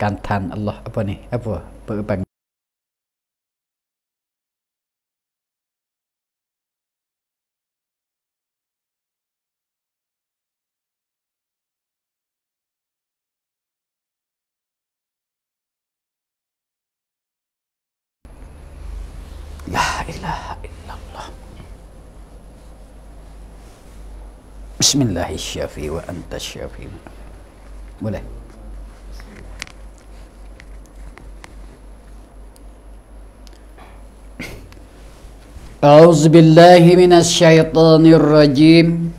kantan Allah apa ni apa berbang La ilaha illallah Bismillahirrahmanirrahim Wa anta syafi Boleh أعوذ بالله من الشيطان الرجيم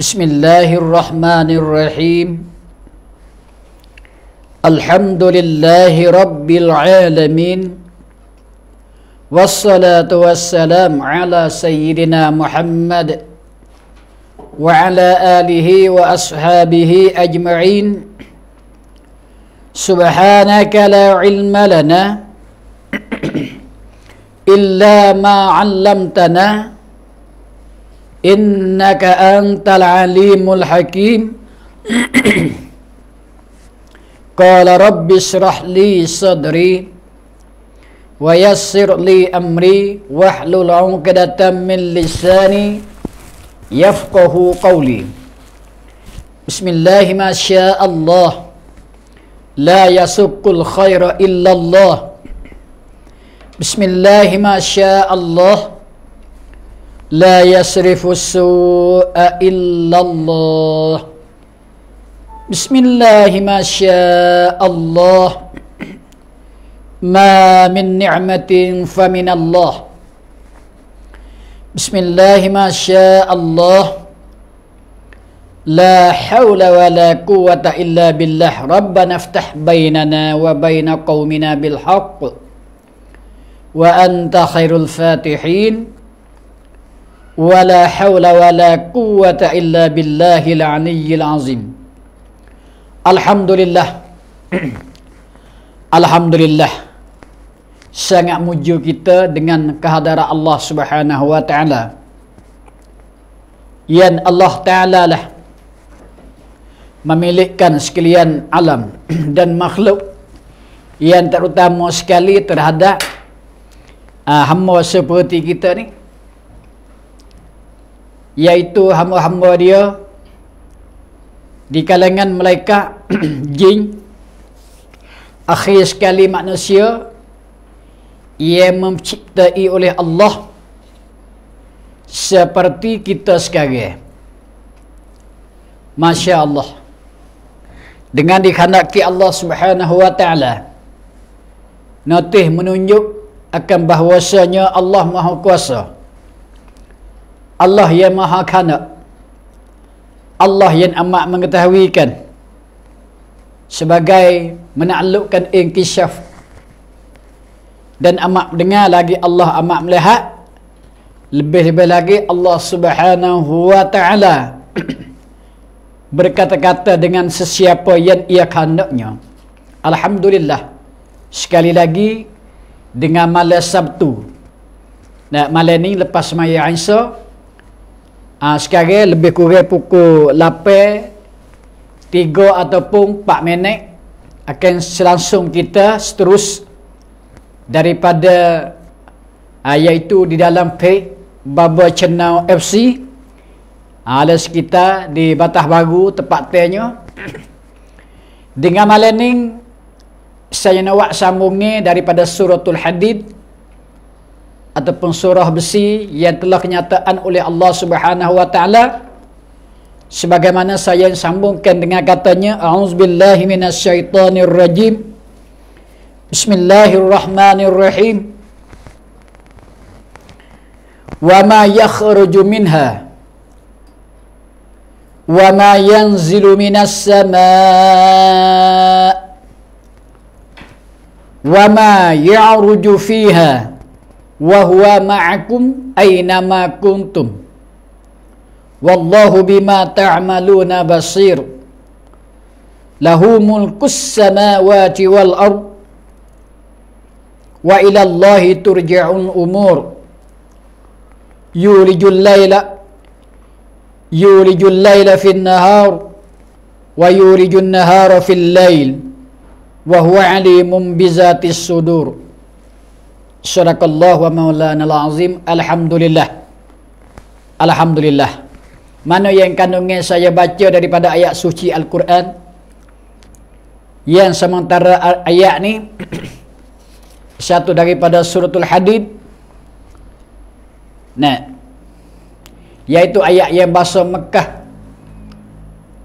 بسم الله الرحمن الرحيم الحمد لله رب العالمين والصلاة والسلام على سيدنا محمد وعلى آله وأصحابه أجمعين سبحانك لا علم لنا illa ma 'allamtana innaka antal alimul hakim qala rabbi israh li sadri wa yassir li amri wahlul 'uqdatam min lisani yafqahu qawli bismillahirrahmanirrahim la yasukul khaira illa allah بسم الله ما شاء الله لا يصرف السوء إلا الله بسم الله ما شاء الله ما من نعمة فمن الله بسم الله ما شاء الله لا حول ولا قوة إلا بالله ربنا افتح بيننا وبين قومنا بالحق وأنت خير الفاتحين ولا حول ولا قوة إلا بالله العلي العظيم الحمد لله الحمد لله sangat muji kita dengan kehadiran Allah Subhanahu wa taala yang Allah taala lah memilikkan sekalian alam dan makhluk yang terutama sekali terhadap uh, hamba seperti kita ni iaitu hamba-hamba dia di kalangan malaikat jin akhir sekali manusia ia menciptai oleh Allah seperti kita sekarang Masya Allah dengan dikhanakti Allah subhanahu wa ta'ala notih menunjuk akan bahawasanya Allah Maha Kuasa Allah yang Maha Kana Allah yang amat mengetahuikan sebagai menaklukkan inkisyaf dan amat dengar lagi Allah amat melihat lebih-lebih lagi Allah Subhanahu wa taala berkata-kata dengan sesiapa yang ia kehendaknya alhamdulillah sekali lagi dengan malam Sabtu. Nah, malam ni lepas semayang Isa, uh, ah, sekarang lebih kurang pukul 8, 3 ataupun 4 minit, akan selangsung kita seterus daripada uh, iaitu di dalam page Baba Cenau FC ah, ada sekitar di Batah Baru tempatnya dengan malam ini saya nak buat sambungnya daripada suratul hadid ataupun surah besi yang telah kenyataan oleh Allah Subhanahu wa taala sebagaimana saya sambungkan dengan katanya auzubillahi minasyaitonirrajim bismillahirrahmanirrahim wa ma yakhruju minha wa ma yanzilu minas samaa وما يعرج فيها وهو معكم أينما كنتم والله بما تعملون بصير له ملك السماوات والأرض وإلى الله ترجع الأمور يولج الليل يولج الليل في النهار ويولج النهار في الليل wa huwa alimun bi zatis sudur sadaqallahu wa maulana alazim alhamdulillah alhamdulillah mana yang kandungnya saya baca daripada ayat suci al-Quran yang sementara ayat ni satu daripada suratul hadid nah yaitu ayat yang bahasa Mekah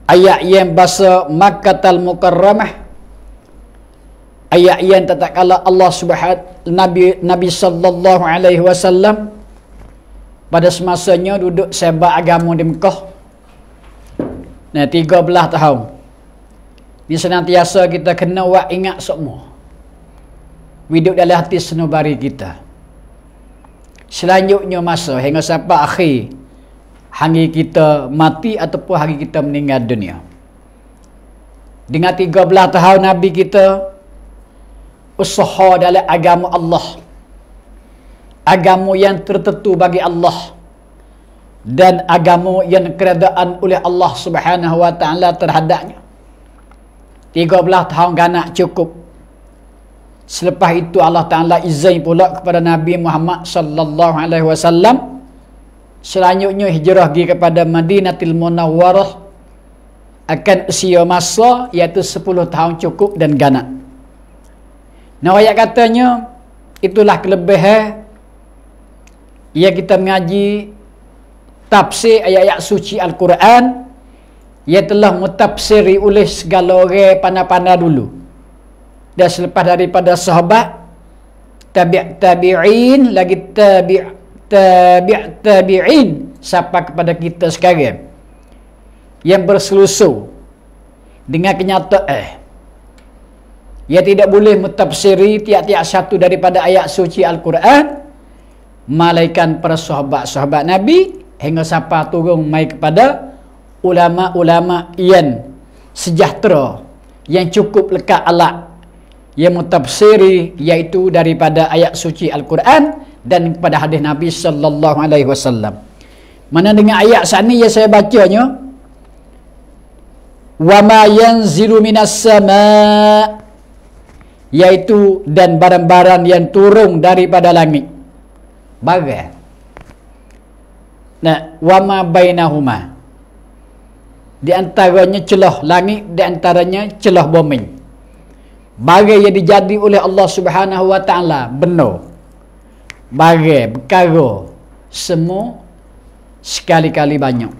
ayat yang bahasa Makkah al-Mukarramah ayat yang tak kala Allah Subhanahu Nabi Nabi sallallahu alaihi wasallam pada semasanya duduk sebab agama di Mekah. Nah 13 tahun. Ini senantiasa kita kena buat ingat semua. Hidup dalam hati senubari kita. Selanjutnya masa hingga sampai akhir hari kita mati ataupun hari kita meninggal dunia. Dengan 13 tahun Nabi kita usaha dalam agama Allah agama yang tertentu bagi Allah dan agama yang keredaan oleh Allah subhanahu wa ta'ala terhadapnya 13 tahun ganak cukup selepas itu Allah ta'ala izin pula kepada Nabi Muhammad sallallahu alaihi wasallam selanjutnya hijrah pergi kepada Madinatil Munawwarah akan usia masa iaitu 10 tahun cukup dan ganak Nah, ayat katanya itulah kelebihan ia kita mengaji tafsir ayat-ayat suci Al-Quran ia telah mutafsiri oleh segala orang pandai-pandai dulu dan selepas daripada sahabat tabi' tabi'in lagi tabi' tabi' tabi'in sampai kepada kita sekarang yang berselusuh dengan kenyataan ia tidak boleh mentafsiri tiap-tiap satu daripada ayat suci Al-Quran malaikan para sahabat-sahabat Nabi hingga siapa turun mai kepada ulama-ulama yang sejahtera yang cukup lekat alat yang mentafsiri iaitu daripada ayat suci Al-Quran dan kepada hadis Nabi sallallahu alaihi wasallam. Mana dengan ayat sana yang saya bacanya? Wa ma yanzilu minas sama' iaitu dan barang-barang yang turun daripada langit. Bagai. Nah, wama bainahuma. Di antaranya celah langit, di antaranya celah bumi. Bagai yang dijadi oleh Allah Subhanahu wa taala benar. Bagai, perkara semua sekali-kali banyak.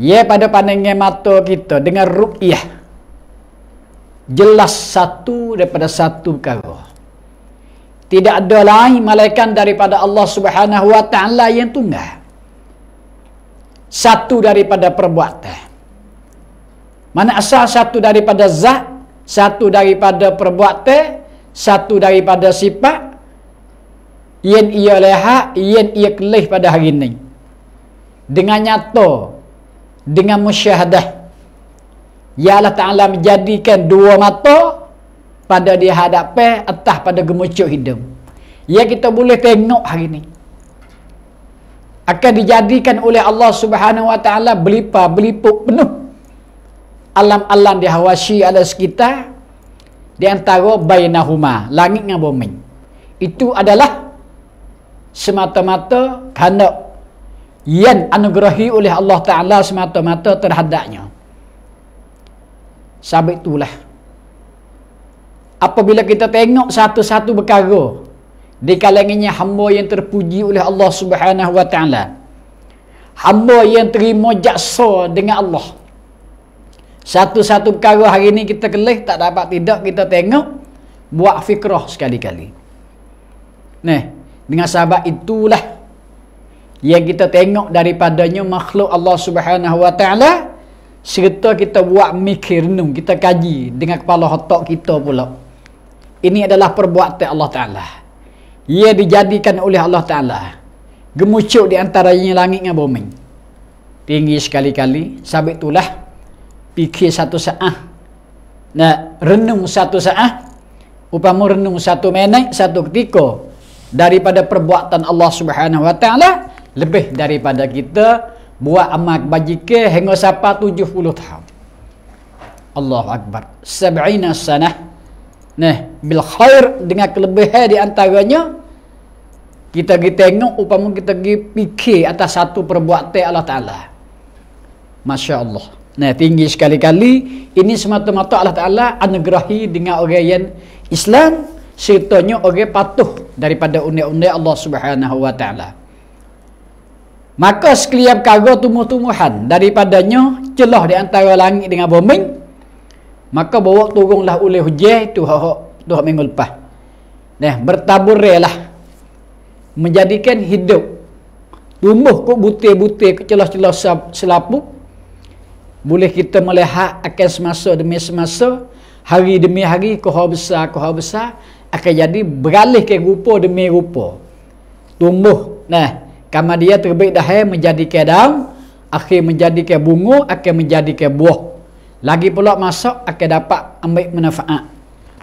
Ya pada pandangan mata kita dengan ru'yah jelas satu daripada satu perkara. Tidak ada lain malaikat daripada Allah Subhanahu wa taala yang tunggal. Satu daripada perbuatan. Mana asal satu daripada zat, satu daripada perbuatan, satu daripada sifat yang ia leha, yang ia kelih pada hari ini. Dengan nyata, dengan musyahadah, Ya Allah Ta'ala menjadikan dua mata pada dia hadapi atas pada gemucuk hidung Ya kita boleh tengok hari ini akan dijadikan oleh Allah Subhanahu Wa Taala belipa belipuk penuh alam-alam di hawasi ada sekitar di antara bainahuma langit dengan bumi itu adalah semata-mata kehendak yang anugerahi oleh Allah Taala semata-mata terhadapnya sebab itulah Apabila kita tengok satu-satu perkara di kalangannya hamba yang terpuji oleh Allah Subhanahu wa taala. Hamba yang terima jasa dengan Allah. Satu-satu perkara hari ini kita kelih tak dapat tidak kita tengok buat fikrah sekali-kali. Nah, dengan sahabat itulah yang kita tengok daripadanya makhluk Allah Subhanahu wa taala serta kita buat mikir nung kita kaji dengan kepala otak kita pula ini adalah perbuatan Allah Ta'ala ia dijadikan oleh Allah Ta'ala gemucuk di antaranya langit dengan bumi tinggi sekali-kali sabit tulah. Pikir satu saat nak renung satu saat upamu renung satu menit satu ketika daripada perbuatan Allah Subhanahu Wa Ta'ala lebih daripada kita buat amal kebajikan hingga sampai 70 tahun. Allah akbar. 70 tahun. Nah, bil khair dengan kelebihan di antaranya kita pergi tengok upama kita pergi fikir atas satu perbuatan Allah Taala. Masya-Allah. Nah, tinggi sekali-kali ini semata-mata Allah Taala anugerahi dengan orang yang Islam sertanya orang patuh daripada undang-undang Allah Subhanahu wa taala. Maka sekalian perkara tumbuh-tumbuhan daripadanya celah di antara langit dengan bumi, maka bawa turunlah oleh hujah tu ha tu minggu lepas. Nah, bertaburilah menjadikan hidup tumbuh ke butir-butir ke celah-celah selapu boleh kita melihat akan semasa demi semasa hari demi hari kohor besar kohor besar akan jadi beralih ke rupa demi rupa tumbuh nah Kama dia terbit dahai eh, menjadi ke daun, akhir menjadi ke bunga, akhir menjadi ke buah. Lagi pula masuk akhir dapat ambil manfaat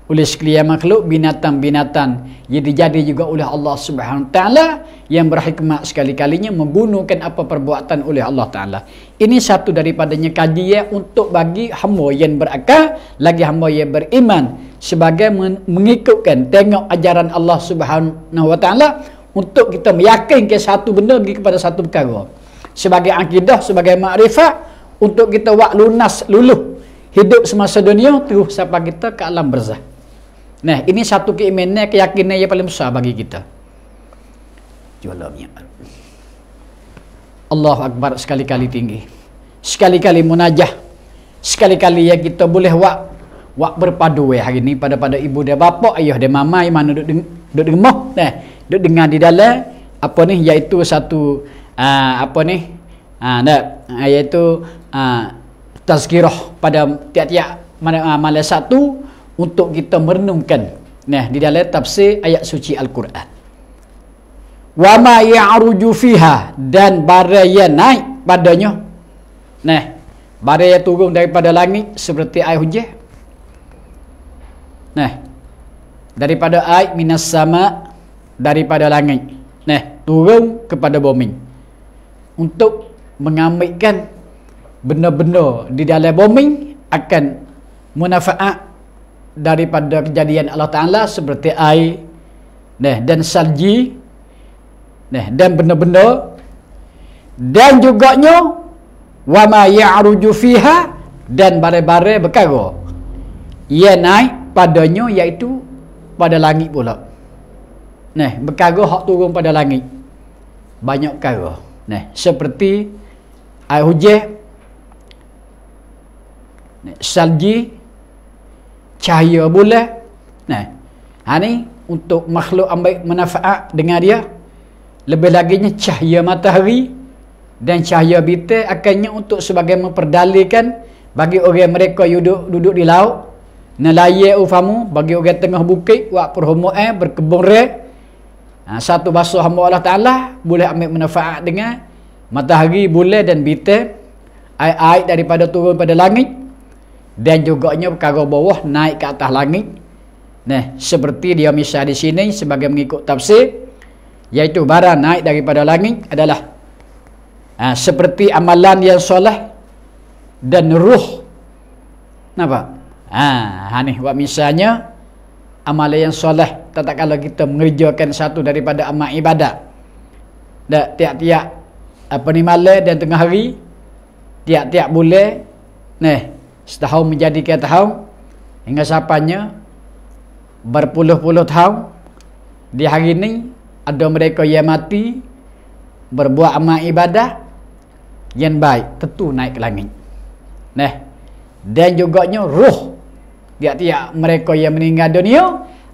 oleh sekalian makhluk binatang-binatang yang dijadi juga oleh Allah Subhanahu taala yang berhikmat sekali-kalinya menggunakan apa perbuatan oleh Allah taala. Ini satu daripadanya kajian ya, untuk bagi hamba yang berakal lagi hamba yang beriman sebagai men- mengikutkan tengok ajaran Allah Subhanahu wa untuk kita meyakinkan satu benda pergi kepada satu perkara sebagai akidah sebagai makrifat untuk kita wak lunas luluh hidup semasa dunia terus sampai kita ke alam barzah nah ini satu keimanan keyakinan yang paling besar bagi kita jualnya Allah Akbar sekali-kali tinggi sekali-kali munajah sekali-kali ya kita boleh wak wak berpadu ya hari ini pada pada ibu dia bapak ayah dia mama yang mana duduk di rumah duk dengar di dalam apa ni iaitu satu aa, ah, apa ni ha nak ah, iaitu aa, tazkirah pada tiap-tiap malam satu untuk kita merenungkan nah di dalam tafsir ayat suci al-Quran wa ma ya'ruju fiha dan baraya naik padanya nah baraya yang turun daripada langit seperti air hujan nah daripada air minas sama' daripada langit nah turun kepada bumi untuk mengambilkan benda-benda di dalam bumi akan manfaat daripada kejadian Allah Taala seperti air nah dan salji nah dan benda-benda dan juganya wa ma ya'ruju fiha dan bare-bare perkara ia naik padanya iaitu pada langit pula Nah, perkara hak turun pada langit. Banyak perkara. Nah, seperti air hujah. Nah, salji cahaya bulan. Nah, ha ni untuk makhluk ambil manfaat dengan dia. Lebih lagi laginya cahaya matahari dan cahaya bintang akannya untuk sebagai memperdalikan bagi orang mereka duduk duduk di laut. Nelayan ufamu bagi orang tengah bukit buat perhomoan berkebun raya Ha, satu basuh hamba Allah Ta'ala boleh ambil manfaat dengan matahari bulan dan bintang air-air daripada turun pada langit dan juganya perkara bawah naik ke atas langit nah seperti dia misal di sini sebagai mengikut tafsir iaitu barang naik daripada langit adalah ha, seperti amalan yang soleh dan ruh kenapa? Ha, ini ha, buat misalnya amalan yang soleh tak kalau kita mengerjakan satu daripada amal ibadah dak tiap-tiap apa ni malam dan tengah hari tiap-tiap boleh neh setahun menjadi ke tahun hingga sapanya berpuluh-puluh tahun di hari ini ada mereka yang mati berbuat amal ibadah yang baik tentu naik ke langit neh dan juga nya ruh tiap-tiap mereka yang meninggal dunia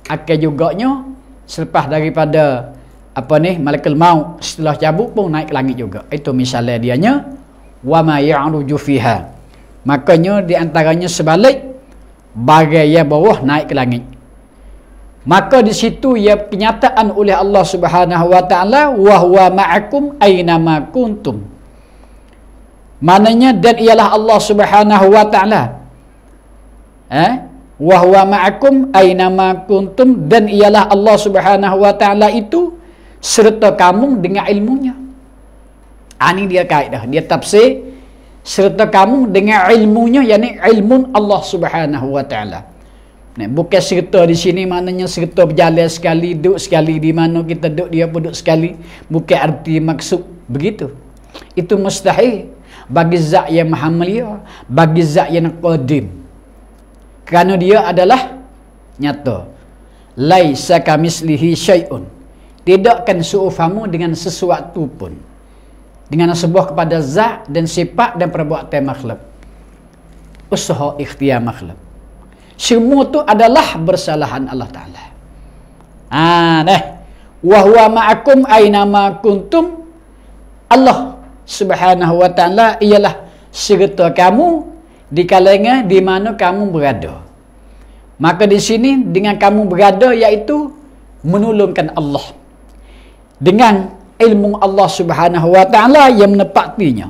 akan juganya selepas daripada apa ni malaikat mau setelah cabut pun naik ke langit juga itu misalnya dianya wa ma ya'ruju fiha makanya di antaranya sebalik bagai yang bawah naik ke langit maka di situ ia kenyataan oleh Allah Subhanahu wa taala wa huwa ma'akum aina ma kuntum maknanya dan ialah Allah Subhanahu wa taala eh wa huwa ma'akum aynama kuntum dan ialah Allah Subhanahu wa taala itu serta kamu dengan ilmunya. Ani ha, dia kaidah, dia tafsir serta kamu dengan ilmunya yakni ilmun Allah Subhanahu wa taala. Nah, bukan serta di sini maknanya serta berjalan sekali, duduk sekali di mana kita duduk dia pun duduk sekali. Bukan arti maksud begitu. Itu mustahil bagi zat yang maha bagi zat yang qadim kerana dia adalah nyata laisa kamislihi syai'un tidakkan seufamu dengan sesuatu pun dengan sebuah kepada zat dan sifat dan perbuatan makhluk usaha ikhtiar makhluk semua itu adalah bersalahan Allah Ta'ala ha, nah wa huwa ma'akum aynama kuntum Allah subhanahu wa ta'ala ialah segera kamu di kalangan di mana kamu berada Maka di sini dengan kamu berada iaitu menolongkan Allah. Dengan ilmu Allah Subhanahu Wa Taala yang menepatinya.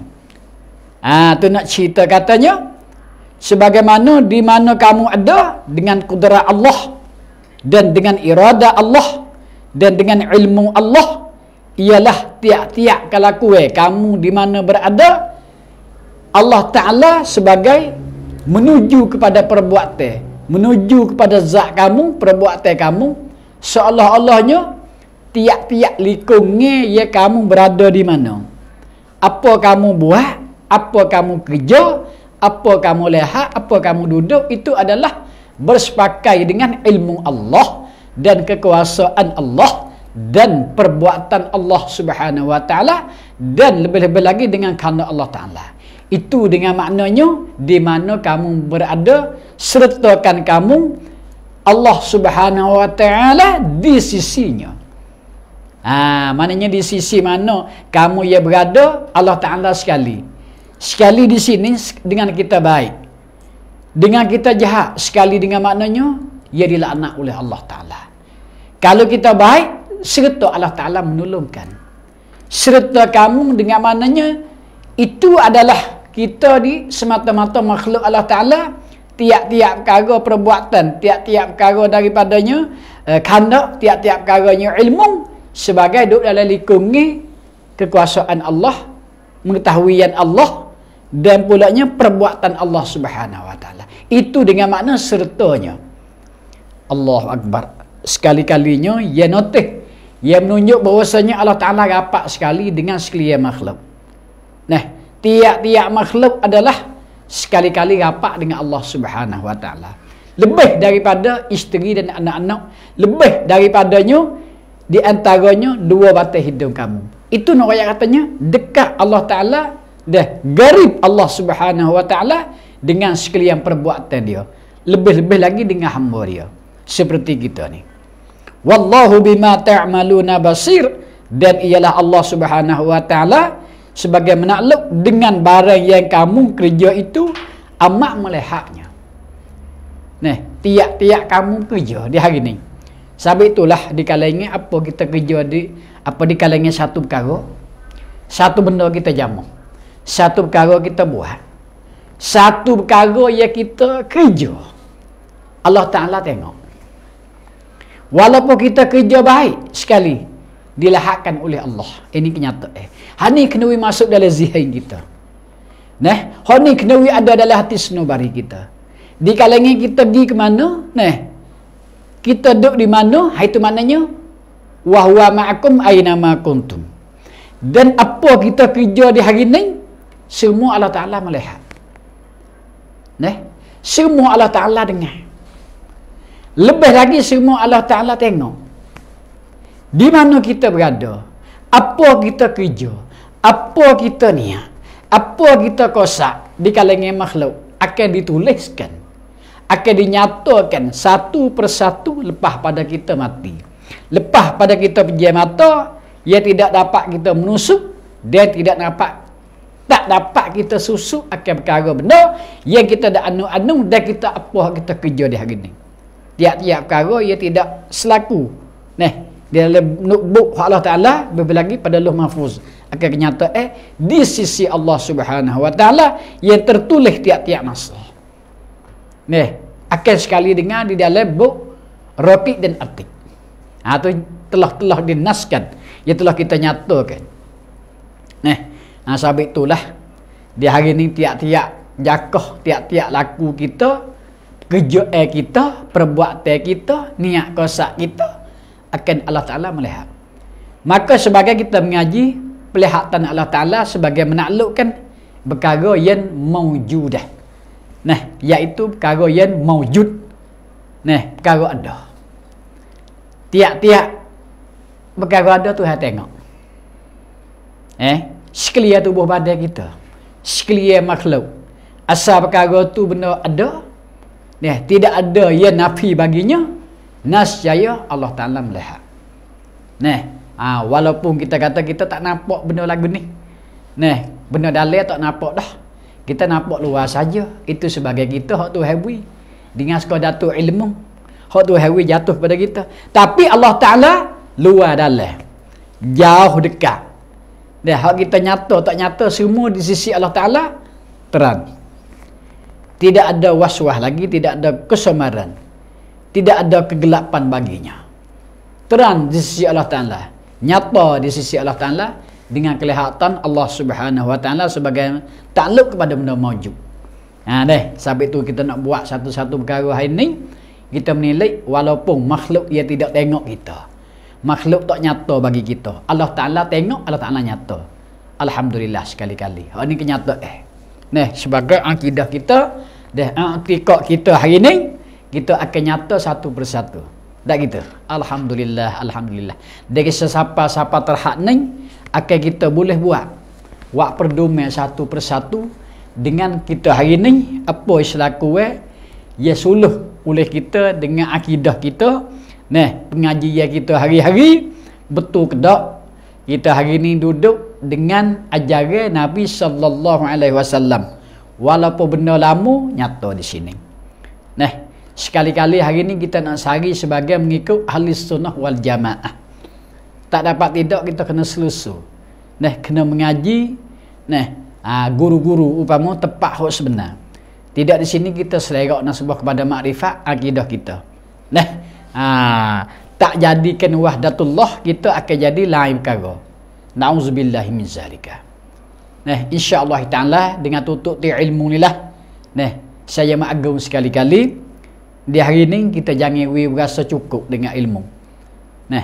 Ah ha, tu nak cerita katanya sebagaimana di mana kamu ada dengan kudrah Allah dan dengan irada Allah dan dengan ilmu Allah ialah tiap-tiap kalau kamu di mana berada Allah Taala sebagai menuju kepada perbuatan menuju kepada zat kamu perbuatan kamu seolah-olahnya tiap-tiap likungnya ya kamu berada di mana apa kamu buat apa kamu kerja apa kamu leha? apa kamu duduk itu adalah bersepakai dengan ilmu Allah dan kekuasaan Allah dan perbuatan Allah Subhanahu wa taala dan lebih-lebih lagi dengan kehendak Allah taala. Itu dengan maknanya di mana kamu berada sertakan kamu Allah Subhanahu wa taala di sisinya. Ah, ha, maknanya di sisi mana kamu ia berada Allah Taala sekali. Sekali di sini dengan kita baik. Dengan kita jahat sekali dengan maknanya ia dilaknat oleh Allah Taala. Kalau kita baik serta Allah Taala menolongkan. Serta kamu dengan maknanya itu adalah kita ni semata-mata makhluk Allah Ta'ala tiap-tiap perkara perbuatan tiap-tiap perkara daripadanya uh, eh, kandak tiap-tiap perkaranya ilmu sebagai duduk dalam lingkungi kekuasaan Allah mengetahuian Allah dan pula pulaknya perbuatan Allah Subhanahu Wa Taala. Itu dengan makna sertanya. Allahu Akbar. Sekali-kalinya ya notih. ya menunjuk bahwasanya Allah Ta'ala rapat sekali dengan sekalian makhluk. Nah, tiap-tiap makhluk adalah sekali-kali rapat dengan Allah Subhanahu Wa Taala. Lebih daripada isteri dan anak-anak, lebih daripadanya di antaranya dua batang hidung kamu. Itu nak ayat katanya dekat Allah Taala dah garib Allah Subhanahu Wa Taala dengan sekalian perbuatan dia. Lebih-lebih lagi dengan hamba dia. Seperti kita ni. Wallahu bima ta'maluna basir dan ialah Allah Subhanahu Wa Taala sebagai menakluk dengan barang yang kamu kerja itu amat melehaknya. Nah, tiap-tiap kamu kerja di hari ini. Sebab itulah di kalangan apa kita kerja di apa di kalangan satu perkara, satu benda kita jamu. Satu perkara kita buat. Satu perkara yang kita kerja. Allah Taala tengok. Walaupun kita kerja baik sekali, dilahakkan oleh Allah. Ini kenyataan. Eh. Hani kenawi masuk dalam zihin kita. Neh, hani kenawi ada dalam hati senubari kita. Di kalangi kita di ke mana? Neh. Kita duduk di mana? Hai itu maknanya wa huwa ma'akum aina kuntum. Dan apa kita kerja di hari ini? Semua Allah Taala melihat. Neh. Semua Allah Taala dengar. Lebih lagi semua Allah Taala tengok. Di mana kita berada? Apa kita kerja? Apa kita niat? Apa kita kosak di kalangan makhluk? Akan dituliskan. Akan dinyatakan satu persatu lepas pada kita mati. Lepas pada kita pejam mata, ia tidak dapat kita menusuk. Dia tidak dapat tak dapat kita susuk akan perkara benda yang kita dah anu-anu dan kita apa kita kerja di hari ini. Tiap-tiap perkara ia tidak selaku. Nah, di dalam notebook Allah Ta'ala lebih pada Luh Mahfuz akan kenyata eh di sisi Allah Subhanahu Wa Ta'ala yang tertulis tiap-tiap masa ni akan sekali dengar di dalam buk rapid dan artik atau ha, telah-telah dinaskan yang telah kita nyatakan Nih, nah ha, sahabat itulah di hari ini tiap-tiap jakoh tiap-tiap laku kita kerja kita perbuatan kita niat kosak kita akan Allah Ta'ala melihat maka sebagai kita mengaji pelihatan Allah Ta'ala sebagai menaklukkan perkara yang maujudah nah iaitu perkara yang maujud nah perkara ada tiap-tiap perkara ada Tuhan tengok eh sekalian tubuh badan kita sekalian makhluk asal perkara tu benar ada nah tidak ada yang nafi baginya nasjaya Allah Ta'ala melihat Nih, ha, walaupun kita kata kita tak nampak benda lagu ni Nih, benda dalil tak nampak dah kita nampak luar saja itu sebagai kita hak tu hawi dengan sekolah datu ilmu hak tu hawi jatuh pada kita tapi Allah Ta'ala luar dalil jauh dekat Nih, hak kita nyata tak nyata semua di sisi Allah Ta'ala terang tidak ada waswah lagi tidak ada kesemaran tidak ada kegelapan baginya terang di sisi Allah Taala nyata di sisi Allah Taala dengan kelihatan Allah Subhanahu Wa Taala sebagai takluk kepada benda maju. ha deh sampai tu kita nak buat satu-satu perkara hari ni kita menilai walaupun makhluk ia tidak tengok kita makhluk tak nyata bagi kita Allah Taala tengok Allah Taala nyata alhamdulillah sekali-kali ha ni kenyata eh Nah, sebagai akidah kita dan akidah kita hari ini kita akan nyata satu persatu. Tak kita. Alhamdulillah, alhamdulillah. Dari sesapa-sapa terhad ni, akan kita boleh buat. buat perdumai satu persatu dengan kita hari ni, apa yang selaku eh, ia suluh oleh kita dengan akidah kita. Nah, pengajian kita hari-hari, betul ke tak? Kita hari ni duduk dengan ajaran Nabi sallallahu alaihi wasallam. Walaupun benda lama nyata di sini. Nah, Sekali-kali hari ini kita nak sari sebagai mengikut ahli sunnah wal jamaah. Tak dapat tidak kita kena selusuh. Nah, kena mengaji. Nah, ha, guru-guru upamu tepat hak sebenar. Tidak di sini kita selerok nak sebuah kepada makrifat akidah kita. Nah, ha, tak jadikan wahdatullah kita akan jadi lain perkara. Nauzubillahi min zalika. Nah, insyaallah taala dengan tutup di ilmu nilah. Nah, saya maagum sekali-kali di hari ini kita jangan we rasa cukup dengan ilmu nah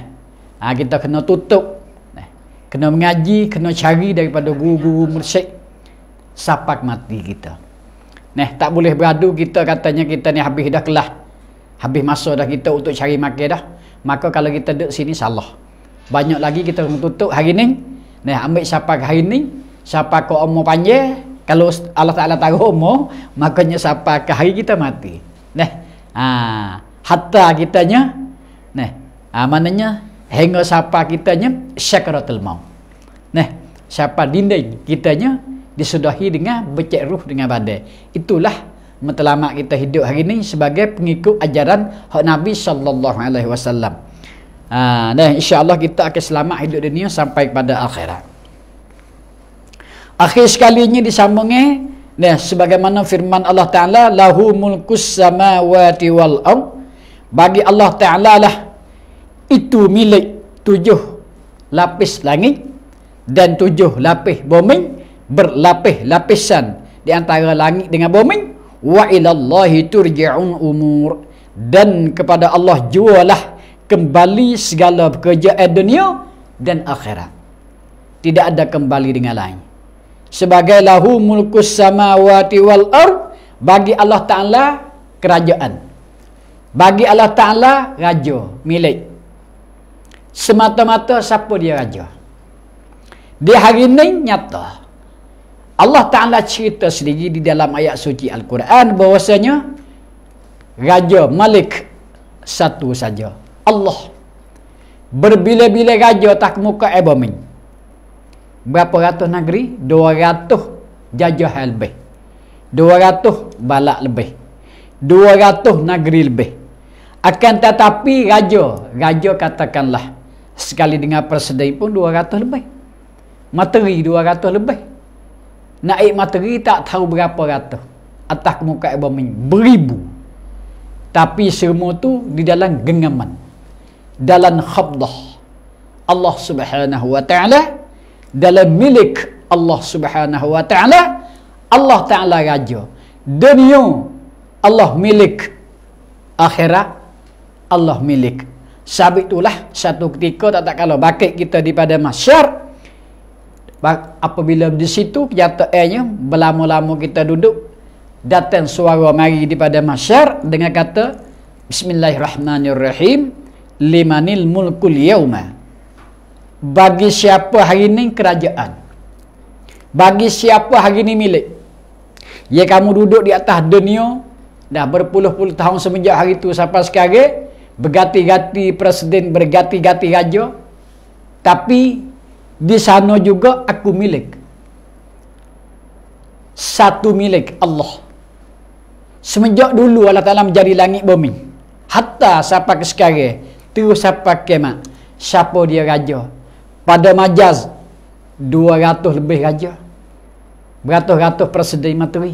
ha, kita kena tutup nah, kena mengaji kena cari daripada guru-guru mursyid sapak mati kita nah tak boleh beradu kita katanya kita ni habis dah kelah habis masa dah kita untuk cari makan dah maka kalau kita duduk sini salah banyak lagi kita kena tutup hari ini. nah ambil sapak hari ini, siapa ke umur panjang kalau Allah Ta'ala taruh umur makanya sapak hari kita mati nah ha, hatta kitanya neh ha, maknanya hingga siapa kitanya syakaratul maut neh siapa dinding kitanya disudahi dengan becek ruh dengan badai itulah metelama kita hidup hari ini sebagai pengikut ajaran hak nabi sallallahu alaihi wasallam ha neh insyaallah kita akan selamat hidup dunia sampai kepada akhirat akhir sekali ini disambungnya Nah, sebagaimana firman Allah Ta'ala, Lahu mulkus samawati wal -aw. Bagi Allah Ta'ala lah, itu milik tujuh lapis langit dan tujuh lapis bumi berlapis-lapisan di antara langit dengan bumi. Wa ilallah itu turji'un umur. Dan kepada Allah jualah kembali segala pekerjaan dunia dan akhirat. Tidak ada kembali dengan lain sebagai lahu mulkus samawati wal ard bagi Allah Taala kerajaan bagi Allah Taala raja milik semata-mata siapa dia raja di hari ini nyata Allah Taala cerita sendiri di dalam ayat suci Al-Quran bahwasanya raja malik satu saja Allah berbila-bila raja tak muka ebaming eh, berapa ratus negeri 200 jajah lebih 200 balak lebih 200 negeri lebih akan tetapi raja raja katakanlah sekali dengan presiden pun 200 lebih materi 200 lebih naik materi tak tahu berapa ratus atas muka bumi beribu tapi semua tu di dalam genggaman dalam khabdah Allah Subhanahu wa taala dalam milik Allah Subhanahu wa taala Allah taala raja dunia Allah milik akhirat Allah milik Sabit itulah satu ketika tak tak kalau bakit kita di pada masyar apabila di situ kata airnya berlama kita duduk datang suara mari pada masyar dengan kata bismillahirrahmanirrahim limanil mulkul yaumah bagi siapa hari ini kerajaan bagi siapa hari ini milik ya kamu duduk di atas dunia dah berpuluh-puluh tahun semenjak hari itu sampai sekarang berganti-ganti presiden berganti-ganti raja tapi di sana juga aku milik satu milik Allah semenjak dulu Allah Ta'ala menjadi langit bumi hatta siapa ke sekarang terus sampai kemat siapa dia raja pada majaz 200 lebih raja beratus-ratus persediaan matuhi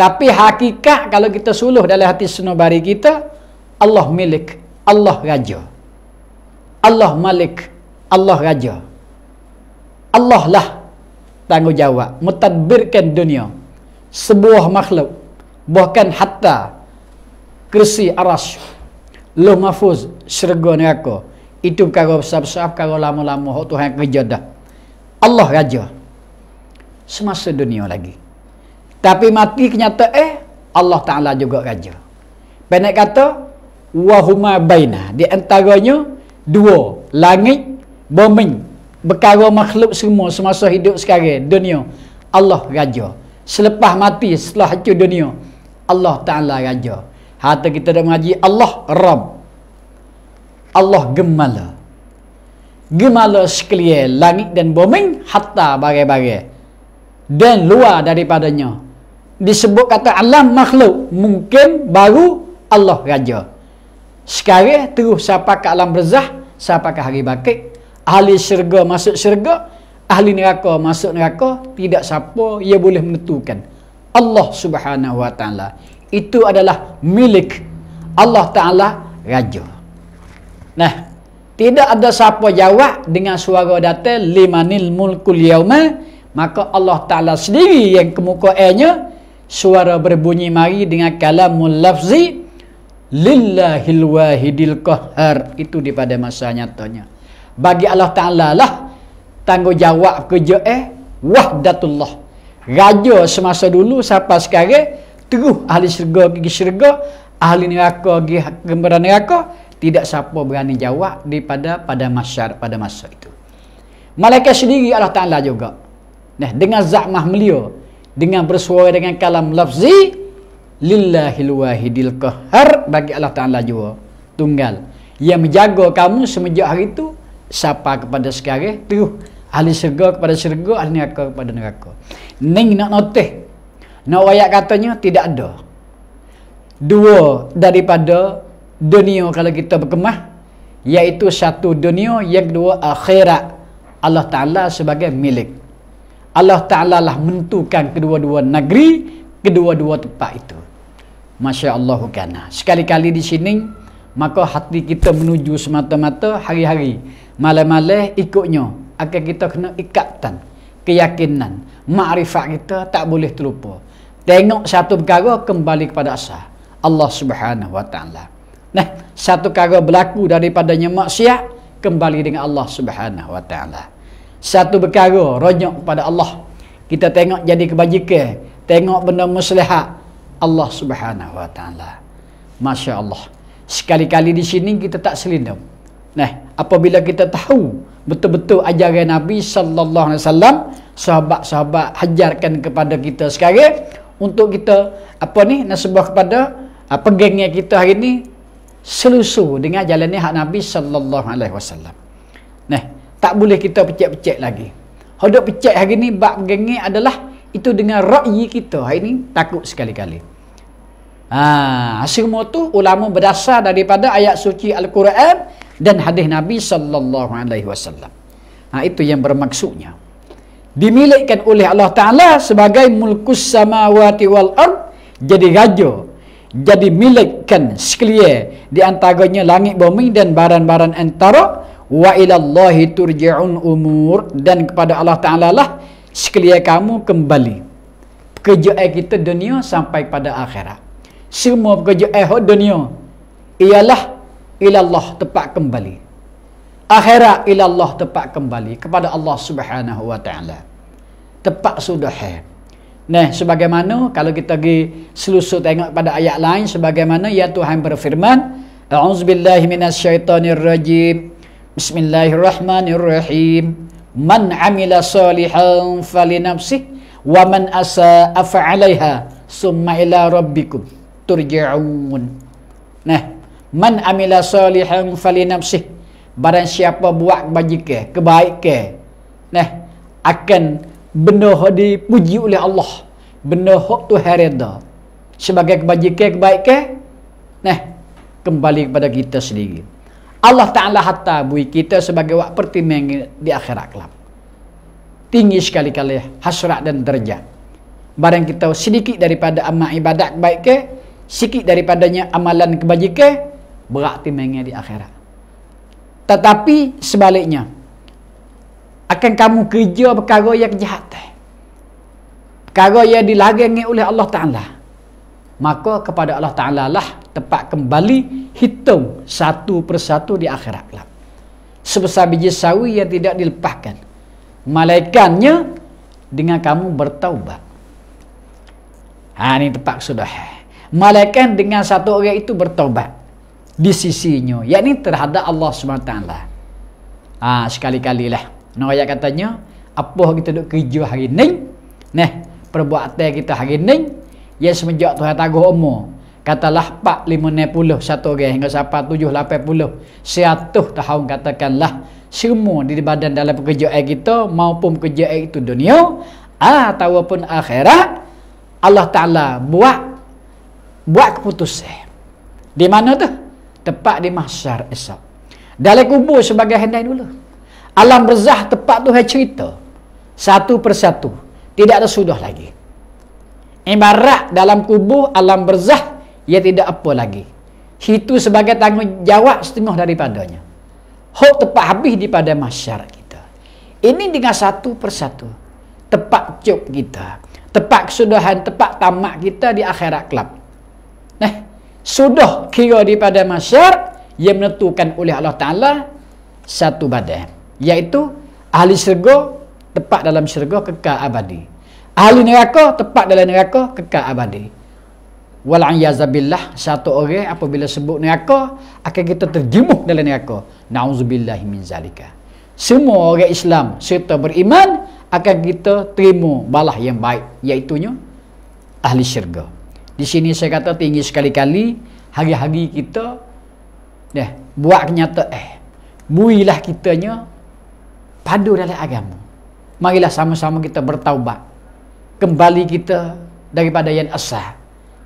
tapi hakikat kalau kita suluh dalam hati senobari kita Allah milik, Allah raja Allah malik, Allah raja Allah lah tanggungjawab mutadbirkan dunia sebuah makhluk bahkan hatta kursi arash lumafuz syurga neraka itu perkara besar-besar perkara lama-lama hak Tuhan kerja dah Allah raja semasa dunia lagi tapi mati kenyata eh Allah Ta'ala juga raja pendek kata wahuma baina di antaranya dua langit bumi perkara makhluk semua semasa hidup sekarang dunia Allah raja selepas mati setelah itu dunia Allah Ta'ala raja Hata kita dah mengaji Allah Rabb Allah gemala gemala sekalian langit dan bumi hatta bagai-bagai dan luar daripadanya disebut kata Allah makhluk mungkin baru Allah raja sekarang terus siapa ke alam berzah siapa ke hari bakit ahli syurga masuk syurga ahli neraka masuk neraka tidak siapa ia boleh menentukan Allah subhanahu wa ta'ala itu adalah milik Allah ta'ala rajah Nah, tidak ada siapa jawab dengan suara datang limanil mulkul yauma, maka Allah Taala sendiri yang kemukaannya suara berbunyi mari dengan kalamul lafzi lillahil wahidil qahar itu di pada masa nyatanya. Bagi Allah Taala lah tanggungjawab kerja eh wahdatullah. Raja semasa dulu sampai sekarang terus ahli syurga gigi syurga, ahli neraka gigi ke neraka, tidak siapa berani jawab daripada pada masa pada masa itu malaikat sendiri Allah Taala juga nah dengan zakmah mulia dengan bersuara dengan kalam lafzi lillahil wahidil qahar bagi Allah Taala juga tunggal yang menjaga kamu semenjak hari itu siapa kepada sekarang tu ahli syurga kepada syurga ahli neraka kepada neraka ning nak notih nak wayak katanya tidak ada dua daripada dunia kalau kita berkemah iaitu satu dunia yang dua akhirat Allah Ta'ala sebagai milik Allah Ta'ala lah mentukan kedua-dua negeri kedua-dua tempat itu Masya Allah kena sekali-kali di sini maka hati kita menuju semata-mata hari-hari malam-malam ikutnya akan kita kena ikatan keyakinan makrifat kita tak boleh terlupa tengok satu perkara kembali kepada asal Allah Subhanahu Wa Ta'ala Nah, satu kali berlaku daripadanya maksiat kembali dengan Allah Subhanahu wa taala. Satu perkara rojak pada Allah. Kita tengok jadi kebajikan, tengok benda muslihat Allah Subhanahu wa taala. Masya-Allah. Sekali-kali di sini kita tak selindung. Nah, apabila kita tahu betul-betul ajaran Nabi sallallahu alaihi wasallam, sahabat-sahabat hajarkan kepada kita sekarang untuk kita apa ni nasbah kepada apa ah, gengnya kita hari ni selusuh dengan jalan ni hak Nabi sallallahu alaihi wasallam. Nah, tak boleh kita pecek-pecek lagi. Hodok pecek hari ni bab gengi adalah itu dengan ra'yi kita. Hari ni takut sekali-kali. Ah, semua tu ulama berdasar daripada ayat suci Al-Quran dan hadis Nabi sallallahu alaihi wasallam. Ha, itu yang bermaksudnya. Dimilikkan oleh Allah Taala sebagai mulkus samawati wal ard jadi raja jadi milikkan sekalian di antaranya langit bumi dan baran-baran antara wa ilallahi turji'un umur dan kepada Allah Ta'ala lah sekalian kamu kembali pekerjaan kita dunia sampai pada akhirat semua pekerjaan hod dunia ialah ilallah tepat kembali akhirat ilallah tepat kembali kepada Allah Subhanahu wa taala tepat sudah hai. Nah, sebagaimana kalau kita pergi selusuh tengok pada ayat lain sebagaimana ya Tuhan berfirman, a'udzubillahi minasyaitonirrajim. Bismillahirrahmanirrahim. Man 'amila salihan fali nafsih wa man asaa fa 'alayha summa ila rabbikum turja'un. Nah, man 'amila salihan fali nafsih. Barang siapa buat kebajikan, kebaikan. Nah, akan benda yang dipuji oleh Allah benda yang tu reda sebagai kebajikan kebaikan nah kembali kepada kita sendiri Allah Ta'ala hatta bui kita sebagai wak pertimbangan di akhirat kelak tinggi sekali-kali hasrat dan derajat barang kita sedikit daripada amal ibadat kebaikan sikit daripadanya amalan kebajikan berat timengnya di akhirat tetapi sebaliknya akan kamu kerja perkara yang kejahatan perkara yang dilarang oleh Allah Ta'ala maka kepada Allah Ta'ala lah tempat kembali hitung satu persatu di akhirat lah. sebesar biji sawi yang tidak dilepaskan malaikannya dengan kamu bertaubat ha, ini tempat sudah malaikat dengan satu orang itu bertaubat di sisinya yakni terhadap Allah SWT ha, sekali lah. Nah, ayat katanya, apa kita duk kerja hari ni? Nah, perbuatan kita hari ni, ya semenjak Tuhan taguh umur. Katalah 4.50 satu orang hingga sampai 7 puluh. 100 tahun katakanlah semua di badan dalam pekerjaan kita maupun pekerjaan itu dunia ataupun akhirat Allah Ta'ala buat buat keputusan di mana tu? tepat di mahsyar esok dalam kubur sebagai hendai dulu Alam berzah tepat tu saya cerita. Satu persatu. Tidak ada sudah lagi. Ibarat dalam kubur alam berzah, ia tidak apa lagi. Itu sebagai tanggungjawab setengah daripadanya. Hak tepat habis di pada masyarakat kita. Ini dengan satu persatu. Tepat cuk kita. Tepat kesudahan, tepat tamak kita di akhirat kelab. Nah, sudah kira daripada masyarakat yang menentukan oleh Allah Ta'ala satu badan iaitu ahli syurga tepat dalam syurga kekal abadi ahli neraka tepat dalam neraka kekal abadi wal ayazabilah satu orang apabila sebut neraka akan kita terjemuh dalam neraka naudzubillah min zalika semua orang Islam serta beriman akan kita terima balah yang baik iaitu ahli syurga di sini saya kata tinggi sekali-kali hari-hari kita deh buat kenyata eh builah kitanya padu dalam agama marilah sama-sama kita bertaubat kembali kita daripada yang asal.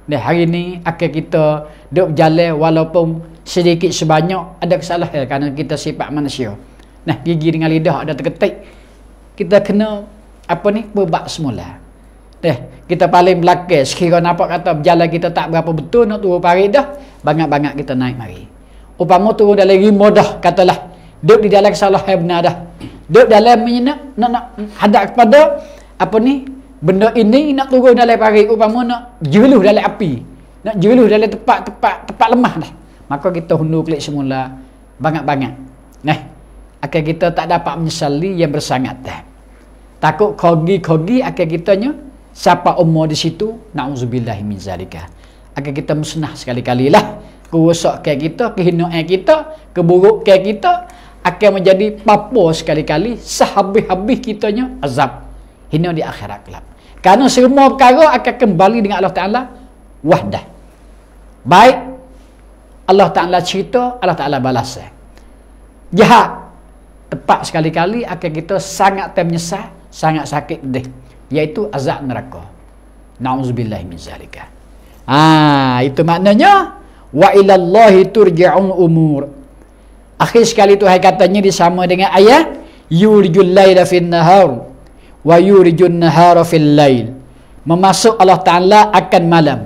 dan hari ini akan kita duduk jalan walaupun sedikit sebanyak ada kesalahan kerana kita sifat manusia nah gigi dengan lidah ada terketik kita kena apa ni berbak semula deh kita paling belakang sekiranya nampak kata jalan kita tak berapa betul nak turun pari dah banyak-banyak kita naik mari upama turun dalam rimodah katalah duduk di dalam salah kesalahan benar dah duduk dalam ini nak nak, nak hadap kepada apa ni benda ini nak turun dalam pari upama nak jeluh dalam api nak jeluh dalam tempat tempat tempat lemah dah maka kita hundu klik semula bangat-bangat nah akhir kita tak dapat menyesali yang bersangat dah takut kogi-kogi akhir kita kitanya siapa umur di situ na'udzubillah min zalika akan kita musnah sekali-kali lah kerosakan kita kehinaan kita keburuk keburukan kita akan menjadi papa sekali-kali sehabis-habis kitanya azab hina di akhirat kelak kerana semua perkara akan kembali dengan Allah Ta'ala wahdah baik Allah Ta'ala cerita Allah Ta'ala balas jahat tepat sekali-kali akan kita sangat termenyesal sangat sakit deh iaitu azab neraka na'udzubillah min zalika ha, itu maknanya wa ilallahi turja'un umur Akhir sekali Tuhan katanya disama dengan ayat yurjul laila fin nahar wa yurjun nahara fil lail. Memasuk Allah Taala akan malam.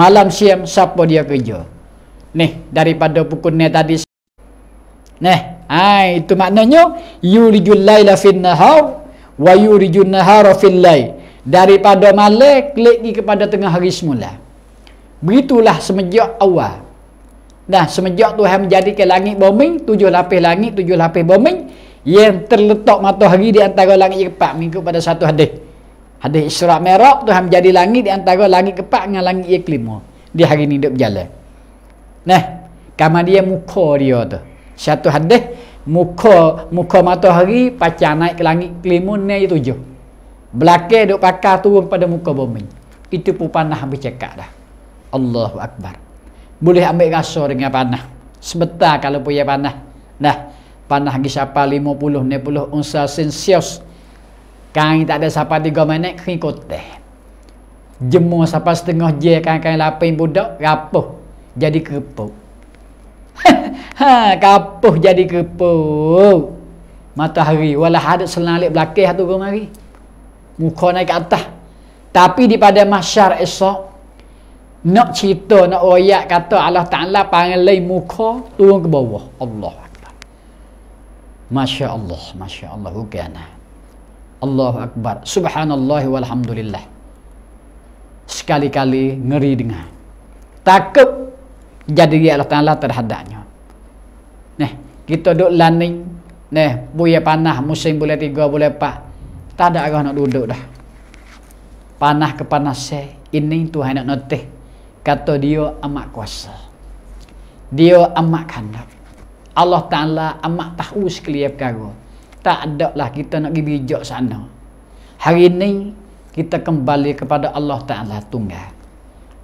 Malam siang siapa dia kerja? Nih daripada pukul ni tadi. Nih, ha itu maknanya yurjul laila fin nahar wa yurjun nahara fil lail. Daripada malam klik kepada tengah hari semula. Begitulah semenjak awal. Nah, semenjak Tuhan menjadikan langit bumi, tujuh lapis langit, tujuh lapis bumi yang terletak matahari di antara langit keempat mengikut pada satu hadis. Hadis Isra Mi'raj Tuhan menjadi langit di antara langit keempat dengan langit yang kelima. Di hari ini duduk berjalan. Nah, kamar dia muka dia tu. Satu hadis muka muka matahari pacar naik ke langit kelima ni tujuh. Belakang duk pakar turun pada muka bumi. Itu pun panah bercakap dah. Allahu Akbar boleh ambil rasa dengan panah sebentar kalau punya panah nah panah gi siapa 50 60 unsa celsius kain tak ada siapa 3 minit ikut teh jemur siapa setengah je kain-kain lapin budak rapuh jadi kepuk ha kapuh jadi kepuk matahari wala hadat selalik belakih tu kemari muka naik ke atas tapi pada masyar esok nak cerita nak royak kata Allah Taala panggil muka turun ke bawah Allah Akbar Masya Allah Masya Allah hukana Allahu Akbar Subhanallah walhamdulillah sekali-kali ngeri dengar takut jadi Allah Taala terhadapnya nih kita duduk laning nih buaya panah musim boleh tiga boleh empat tak ada arah nak duduk dah panah ke panas ini Tuhan nak notih kata dia amat kuasa dia amat kandap Allah Ta'ala amat tahu sekalian perkara tak ada lah kita nak pergi bijak sana hari ini kita kembali kepada Allah Ta'ala tunggal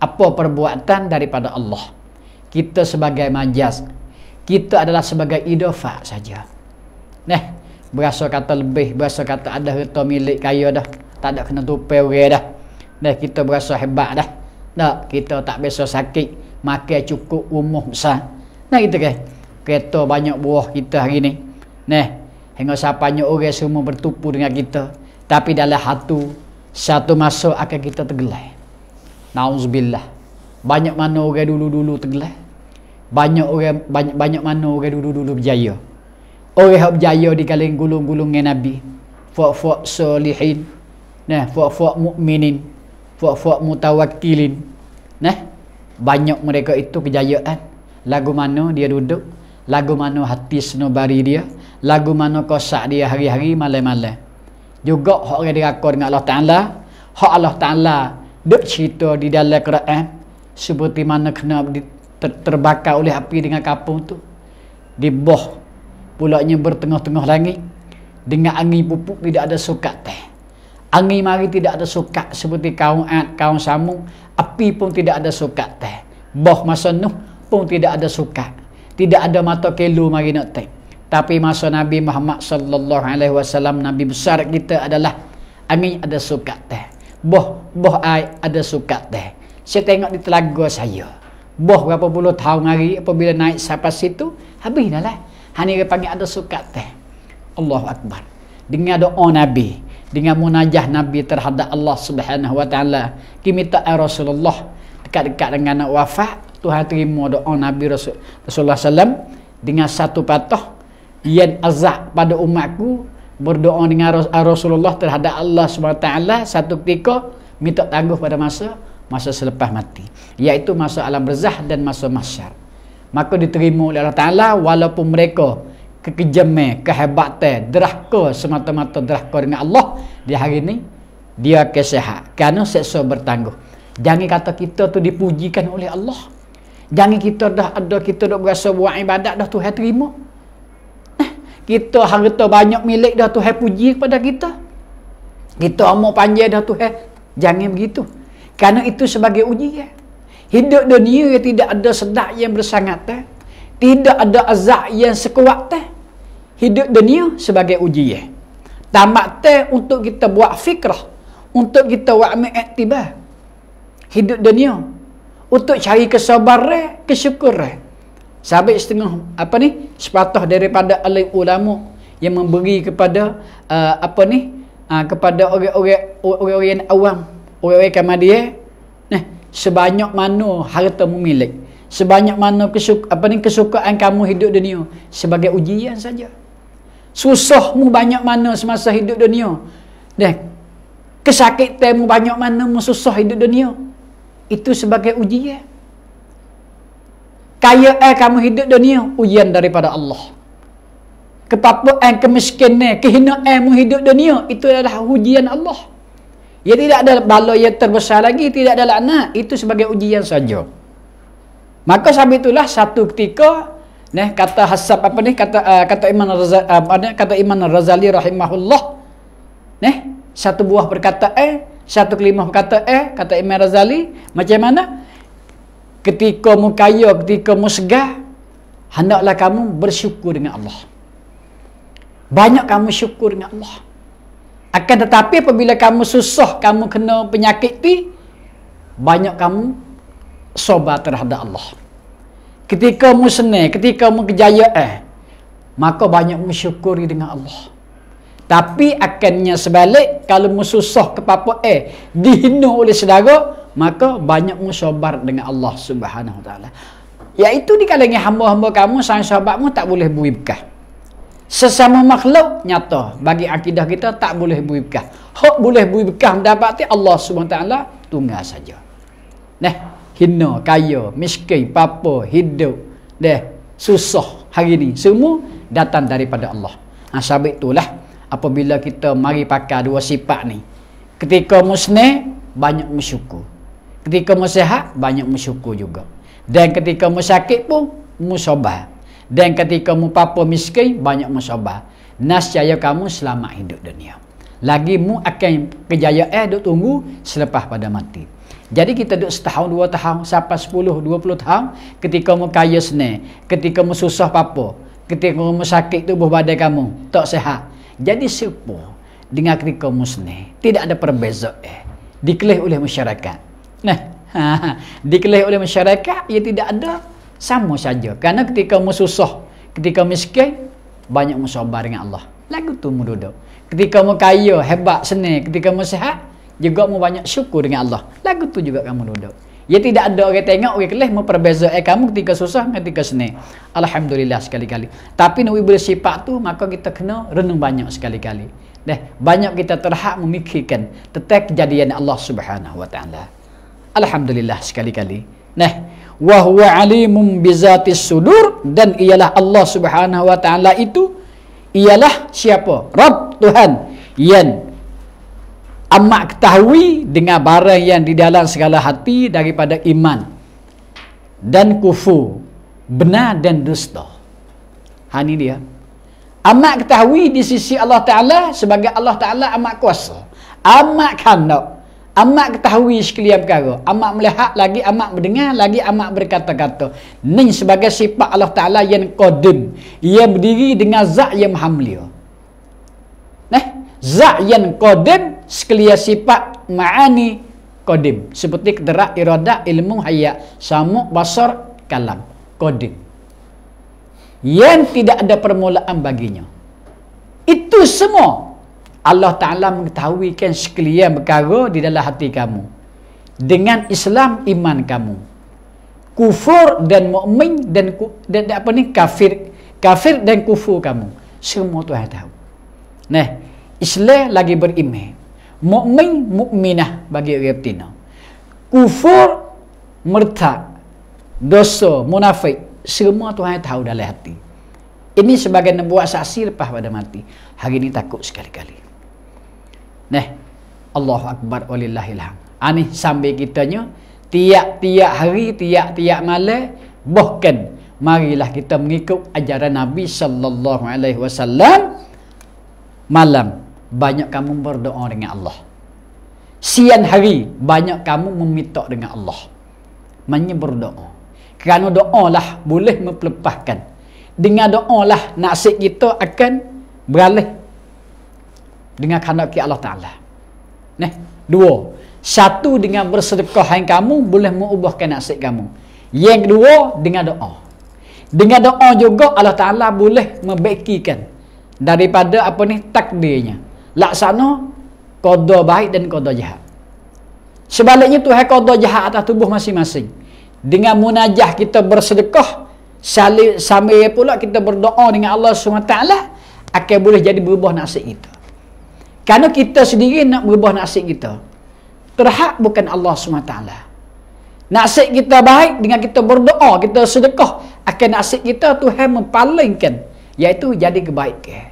apa perbuatan daripada Allah kita sebagai majas kita adalah sebagai idofa saja Nah, berasa kata lebih berasa kata ada harta milik kaya dah tak ada kena tupai orang dah nah, kita berasa hebat dah tak, kita tak biasa sakit Makan cukup umuh besar Nah kita ke Kereta banyak buah kita hari ni Nah Hingga sapanya orang semua bertupu dengan kita Tapi dalam hatu Satu masa akan kita tergelai Nauzubillah Banyak mana orang dulu-dulu tergelai Banyak orang banyak banyak mana orang dulu-dulu berjaya Orang yang berjaya di kalangan gulung-gulung Nabi Fuak-fuak solihin Nah, fuak-fuak mu'minin fuak-fuak mutawakilin nah banyak mereka itu kejayaan lagu mana dia duduk lagu mana hati senobari dia lagu mana kosak dia hari-hari malam-malam juga hak yang diraka dengan Allah Ta'ala hak Allah Ta'ala dia cerita di dalam Quran seperti mana kena terbakar oleh api dengan kapung tu di boh pulaknya bertengah-tengah langit dengan angin pupuk tidak ada sukat teh Angin mari tidak ada suka, seperti kaum ad, kaum samu. Api pun tidak ada suka teh. Boh masa nuh pun tidak ada suka. Tidak ada mata kelu mari nak teh. Tapi masa Nabi Muhammad sallallahu alaihi wasallam Nabi besar kita adalah angin ada suka teh. Boh boh ai ada suka teh. Saya tengok di telaga saya. Boh berapa puluh tahun hari apabila naik sampai situ habis dah lah. Hanya panggil ada suka teh. Allahu Akbar. Dengar doa Nabi dengan munajah Nabi terhadap Allah Subhanahu wa taala. Kita eh, Rasulullah dekat-dekat dengan nak wafat, Tuhan terima doa Nabi Rasul Rasulullah sallam dengan satu patoh, yang azab pada umatku berdoa dengan eh, Rasulullah terhadap Allah Subhanahu taala satu ketika minta tangguh pada masa masa selepas mati iaitu masa alam berzah dan masa masyar, maka diterima oleh Allah taala walaupun mereka kekejaman kehebatan deraka semata-mata deraka dengan Allah di hari ini dia kesehat kerana sesuatu bertangguh jangan kata kita tu dipujikan oleh Allah jangan kita dah ada kita dah berasa buat ibadat dah Tuhan terima eh, kita hari tu banyak milik dah tu Tuhan puji kepada kita kita umur panjang dah tu Tuhan jangan begitu kerana itu sebagai ujian hidup dunia yang tidak ada sedak yang bersangat tidak ada azab yang sekuat hidup dunia sebagai ujian tamak teh untuk kita buat fikrah untuk kita buat amal iktibar hidup dunia untuk cari kesabaran kesyukuran sabit setengah apa ni sepatah daripada alim ulama yang memberi kepada uh, apa ni uh, kepada orang-orang orang-orang awam orang-orang kemadie nah sebanyak mana harta milik, sebanyak mana kesuk apa ni kesukaan kamu hidup dunia sebagai ujian saja susahmu banyak mana semasa hidup dunia dan kesakitanmu banyak mana mu susah hidup dunia itu sebagai ujian kaya eh kamu hidup dunia ujian daripada Allah kepapaan kemiskinan eh mu hidup dunia itu adalah ujian Allah ia ya, tidak ada bala yang terbesar lagi tidak ada lakna itu sebagai ujian saja maka sahabat itulah satu ketika Nah, kata Hasan apa ni? Kata uh, kata Imam Razali uh, kata Imam Razali rahimahullah. Nah, satu buah eh satu kelimah eh kata Imam eh, Razali, macam mana? Ketika kamu kaya, ketika kamu segah, hendaklah kamu bersyukur dengan Allah. Banyak kamu syukur dengan Allah. Akan tetapi apabila kamu susah, kamu kena penyakit ti, banyak kamu sobat terhadap Allah ketika mu senang, ketika mu kejayaan, eh, maka banyak mu syukuri dengan Allah. Tapi akannya sebalik, kalau mu susah ke apa eh, dihina oleh saudara, maka banyak mu sabar dengan Allah Subhanahu Wa Taala. itu di kalangan hamba-hamba kamu, sang sahabatmu tak boleh buibkah. Sesama makhluk nyata bagi akidah kita tak boleh buibkah. Hak boleh buibkah mendapati Allah Subhanahu Wa Taala tunggal saja. Neh hina kaya miskin papa hidup deh susah hari ni semua datang daripada Allah ha sebab itulah apabila kita mari pakai dua sifat ni ketika musne banyak bersyukur ketika musihat banyak bersyukur juga dan ketika musakit pun musabah dan ketika mu papa miskin banyak musabah nasyaya kamu selamat hidup dunia lagi mu akan kejayaan eh, duk tunggu selepas pada mati jadi kita duduk setahun, dua tahun, sampai sepuluh, dua puluh tahun, ketika kamu kaya sini, ketika kamu susah apa-apa, ketika kamu sakit tubuh badan kamu, tak sehat. Jadi serupa dengan ketika kamu sini. Tidak ada perbezaan. Eh. Dikelih oleh masyarakat. Nah, dikelih oleh masyarakat, ia ya tidak ada sama saja. Karena ketika kamu susah, ketika miskin, banyak musabar dengan Allah. Lagu tu mu duduk. Ketika kamu kaya, hebat, senang. Ketika kamu sehat, juga mu banyak syukur dengan Allah. Lagu tu juga kamu duduk. Ya tidak ada orang tengok orang kelas memperbeza eh, kamu ketika susah dengan ketika senang. Alhamdulillah sekali-kali. Tapi nak boleh sifat tu maka kita kena renung banyak sekali-kali. Deh, banyak kita terhak memikirkan tetek kejadian Allah Subhanahu wa taala. Alhamdulillah sekali-kali. Nah, wa huwa alimun bizatis sudur dan ialah Allah Subhanahu wa taala itu ialah siapa? Rabb Tuhan yang amat ketahui dengan barang yang di dalam segala hati daripada iman dan kufu benar dan dusta hani dia amat ketahui di sisi Allah Ta'ala sebagai Allah Ta'ala amat kuasa amat kandak amat ketahui sekalian perkara amat melihat lagi amat mendengar lagi amat berkata-kata ni sebagai sifat Allah Ta'ala yang kodim yang berdiri dengan zat yang mahamlia Zak yang kodim sekalian sifat ma'ani kodim seperti kederak irada ilmu haya samu basar kalam kodim yang tidak ada permulaan baginya itu semua Allah Ta'ala mengetahui kan sekalian perkara di dalam hati kamu dengan Islam iman kamu kufur dan mukmin dan, dan dan apa ni kafir kafir dan kufur kamu semua Tuhan tahu nah Islam lagi beriman mukmin mukminah bagi orang betina kufur murtad dosa munafik semua Tuhan tahu dalam hati ini sebagai nebuat saksi lepas pada mati hari ini takut sekali-kali nah Allahu Akbar walillahilham ini ah, sambil kitanya tiap-tiap hari tiap-tiap malam bahkan marilah kita mengikut ajaran Nabi sallallahu alaihi wasallam malam banyak kamu berdoa dengan Allah. Siang hari, banyak kamu meminta dengan Allah. Maksudnya berdoa. Kerana doa lah boleh mempelepahkan. Dengan doa lah nasib kita akan beralih. Dengan kandaki Allah Ta'ala. Nah, dua. Satu dengan bersedekah yang kamu boleh mengubahkan nasib kamu. Yang kedua dengan doa. Dengan doa juga Allah Ta'ala boleh membekikan daripada apa ni takdirnya laksana qada baik dan qada jahat sebaliknya tu Tuhan qada jahat atas tubuh masing-masing dengan munajah kita bersedekah salib, sambil pula kita berdoa dengan Allah SWT akan boleh jadi berubah nasib kita kerana kita sendiri nak berubah nasib kita terhad bukan Allah SWT nasib kita baik dengan kita berdoa kita sedekah akan nasib kita tu Tuhan mempalingkan iaitu jadi kebaikan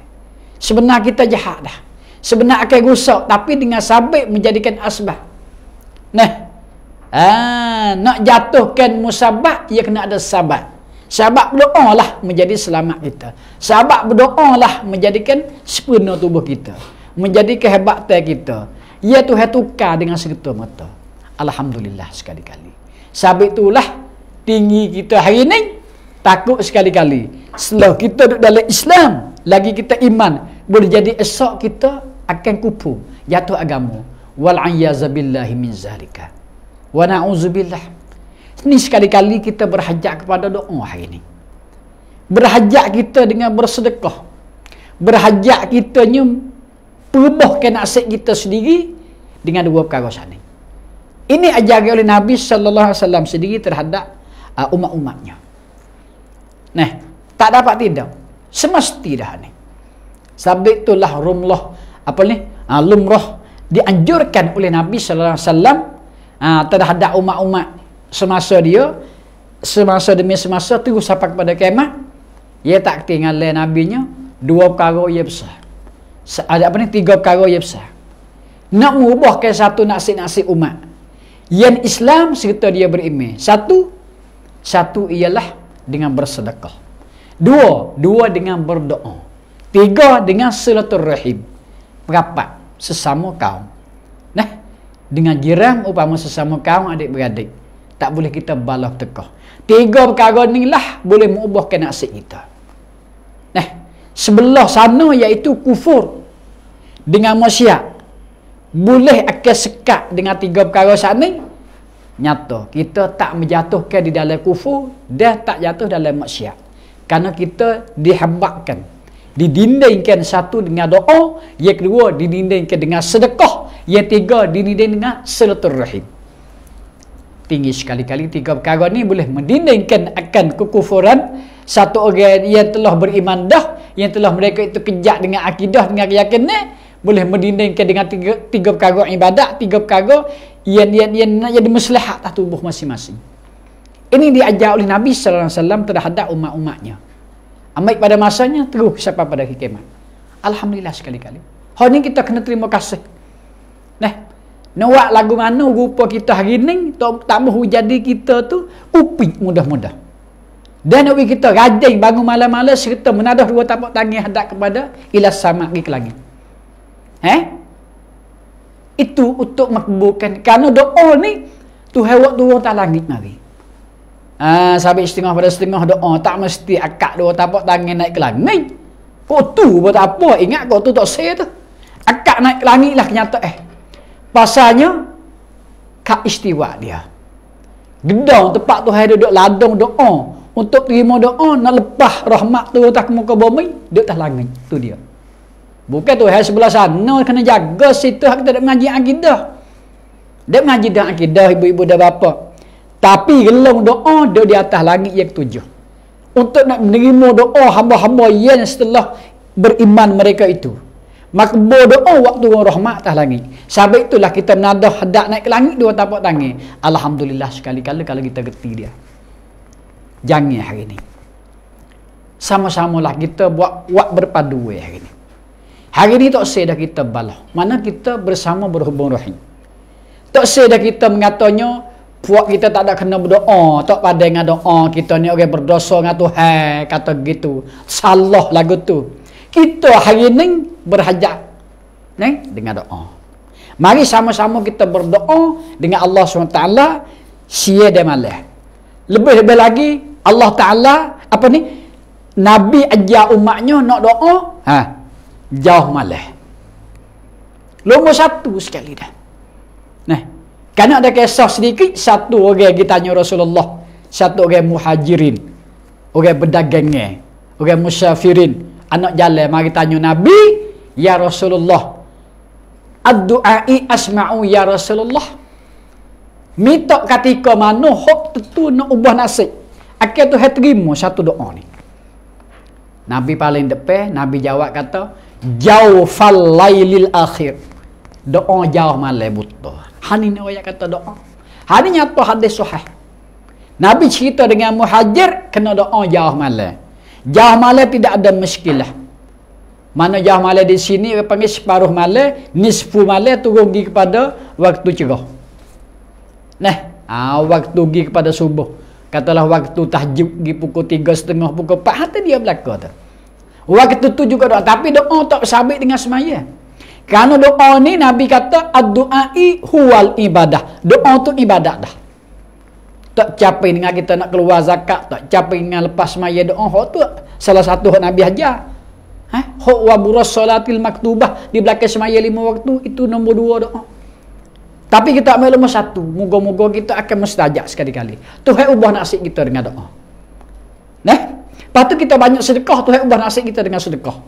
sebenarnya kita jahat dah Sebenarnya akan rusak tapi dengan sabit menjadikan asbah nah ah, nak jatuhkan musabat ia kena ada sabat sahabat berdoa lah menjadi selamat kita sahabat berdoa lah menjadikan sepenuh tubuh kita menjadi kehebatan kita ia tu tukar dengan serta mata Alhamdulillah sekali-kali sabit itulah tinggi kita hari ini takut sekali-kali setelah kita duduk dalam Islam lagi kita iman boleh jadi esok kita akan kupu, jatuh agama wal ayyazabilahi min zalika wa na'uzubillah ni sekali-kali kita berhajat kepada doa hari ni berhajat kita dengan bersedekah berhajat kita nyum perubahkan nasib kita sendiri dengan dua perkara sana ini ajaran oleh Nabi sallallahu alaihi wasallam sendiri terhadap uh, umat-umatnya. Nah, tak dapat tidak. Semesti dah ni. Sabit itulah rumlah apa ni ah, lumrah dianjurkan oleh Nabi sallallahu alaihi wasallam ah, terhadap umat-umat semasa dia semasa demi semasa terus sampai kepada kiamat ia tak tinggal Nabi nya dua perkara ia besar ada apa ni tiga perkara ia besar nak mengubahkan satu nasib-nasib umat yang Islam serta dia berime satu satu ialah dengan bersedekah dua dua dengan berdoa tiga dengan silaturahim rapat sesama kaum nah dengan jiran upama sesama kaum adik-beradik tak boleh kita balas tekah tiga perkara ni lah boleh mengubah ke nasib kita nah sebelah sana iaitu kufur dengan masyarakat boleh akan sekat dengan tiga perkara sana nyata kita tak menjatuhkan di dalam kufur dan tak jatuh dalam maksiat kerana kita dihebatkan didindingkan satu dengan doa yang kedua didindingkan dengan sedekah yang tiga didindingkan dengan silaturahim tinggi sekali-kali tiga perkara ini boleh mendindingkan akan kekufuran satu orang yang telah beriman dah yang telah mereka itu kejak dengan akidah dengan keyakinan boleh mendindingkan dengan tiga, tiga perkara ibadat tiga perkara yang yang yang nak jadi muslihat tubuh masing-masing ini diajar oleh Nabi sallallahu alaihi wasallam terhadap umat-umatnya umat umatnya Ambil pada masanya, terus siapa pada kikiman. Alhamdulillah sekali-kali. Hari ini kita kena terima kasih. Nah, nak lagu mana rupa kita hari ini, tak, tak mahu jadi kita tu upik mudah-mudah. Dan nak kita rajin bangun malam-malam serta menadah dua tapak tangan hadap kepada ilah sama di kelangan. Eh? Itu untuk makbulkan. Kerana doa ni, tu hewat dua tak langit mari. Ah, sabit setengah pada setengah doa tak mesti akak dua tapak tangan naik ke langit. Kau tu buat apa? Ingat kau tu tak say tu. Akak naik ke langit lah kenyata eh. Pasalnya kak istiwa dia. Gedang tempat tu hai duduk ladang doa untuk terima doa nak lepas rahmat tu atas muka bumi dia atas langit. Tu dia. Bukan tu hai sebelah sana kena jaga situ hak kita nak mengaji akidah. Dia mengaji dah akidah ibu-ibu dan bapak. Tapi gelong doa dia di atas langit yang ketujuh. Untuk nak menerima doa hamba-hamba yang setelah beriman mereka itu. maka doa waktu orang rahmat atas langit. Sebab itulah kita menadah hendak naik ke langit dua tapak tangan. Alhamdulillah sekali-kali kalau kita geti dia. Jangan hari ini. sama sama lah kita buat buat berpadu hari ini. Hari ini tak sedar kita balah. Mana kita bersama berhubung rahim. Tak sedar kita mengatanya, Puak kita tak ada kena berdoa, tak pada dengan doa kita ni orang berdosa dengan Tuhan, kata gitu. Salah lagu tu. Kita hari ni berhajat ni dengan doa. Mari sama-sama kita berdoa dengan Allah SWT siya dan malah. Lebih-lebih lagi Allah Taala apa ni? Nabi ajar umatnya nak doa, ha, jauh malah. Nombor satu sekali dah. Karena ada kisah sedikit satu orang okay, kita tanya Rasulullah, satu orang muhajirin, orang berdagangnya pedagang, orang okay, musafirin, anak jalan mari tanya Nabi, ya Rasulullah. Addu'ai asma'u ya Rasulullah. Minta ketika mana hok tentu nak ubah nasib. akhir tu terima satu doa ni. Nabi paling depan, Nabi jawab kata, jauh fal akhir. Doa jauh malam butuh. Hani ni orang kata doa. Hani nyata hadis sahih. Nabi cerita dengan muhajir kena doa jauh malam. Jauh malam tidak ada masalah. Mana jauh malam di sini dia panggil separuh malam, nisfu malam turun pergi kepada waktu cerah. Nah, ah waktu pergi kepada subuh. Katalah waktu tahajud pergi pukul 3.30 pukul 4 hati dia belaka tu. Waktu tu juga doa tapi doa tak sabit dengan semaya. Kerana doa ni Nabi kata ad-du'ai huwal ibadah. Doa tu ibadah dah. Tak capai dengan kita nak keluar zakat, tak capai dengan lepas sembahyang doa hok tu salah satu hok Nabi ajar. Ha? Hok wa salatil maktubah di belakang semaya lima waktu itu nombor dua doa. Tapi kita ambil nombor satu. Moga-moga kita akan mustajak sekali-kali. Tuhan ubah nasib kita dengan doa. Nah, patut kita banyak sedekah. Tuhan ubah nasib kita dengan sedekah.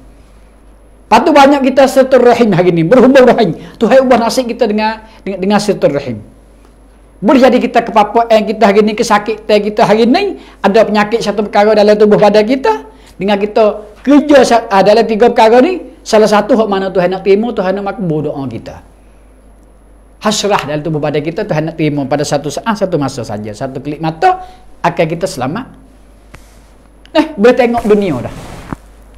Patu banyak kita setor rahim hari ini. Berhubung rahim. Tuhai ubah nasib kita dengan dengan, dengan setur rahim. Boleh jadi kita ke papa yang eh, kita hari ini kesakit teh kita hari ini ada penyakit satu perkara dalam tubuh pada kita dengan kita kerja ah, dalam tiga perkara ni salah satu hak mana Tuhan nak terima Tuhan nak makbul doa kita hasrah dalam tubuh pada kita Tuhan nak terima pada satu saat ah, satu masa saja satu klik mata akan kita selamat eh boleh tengok dunia dah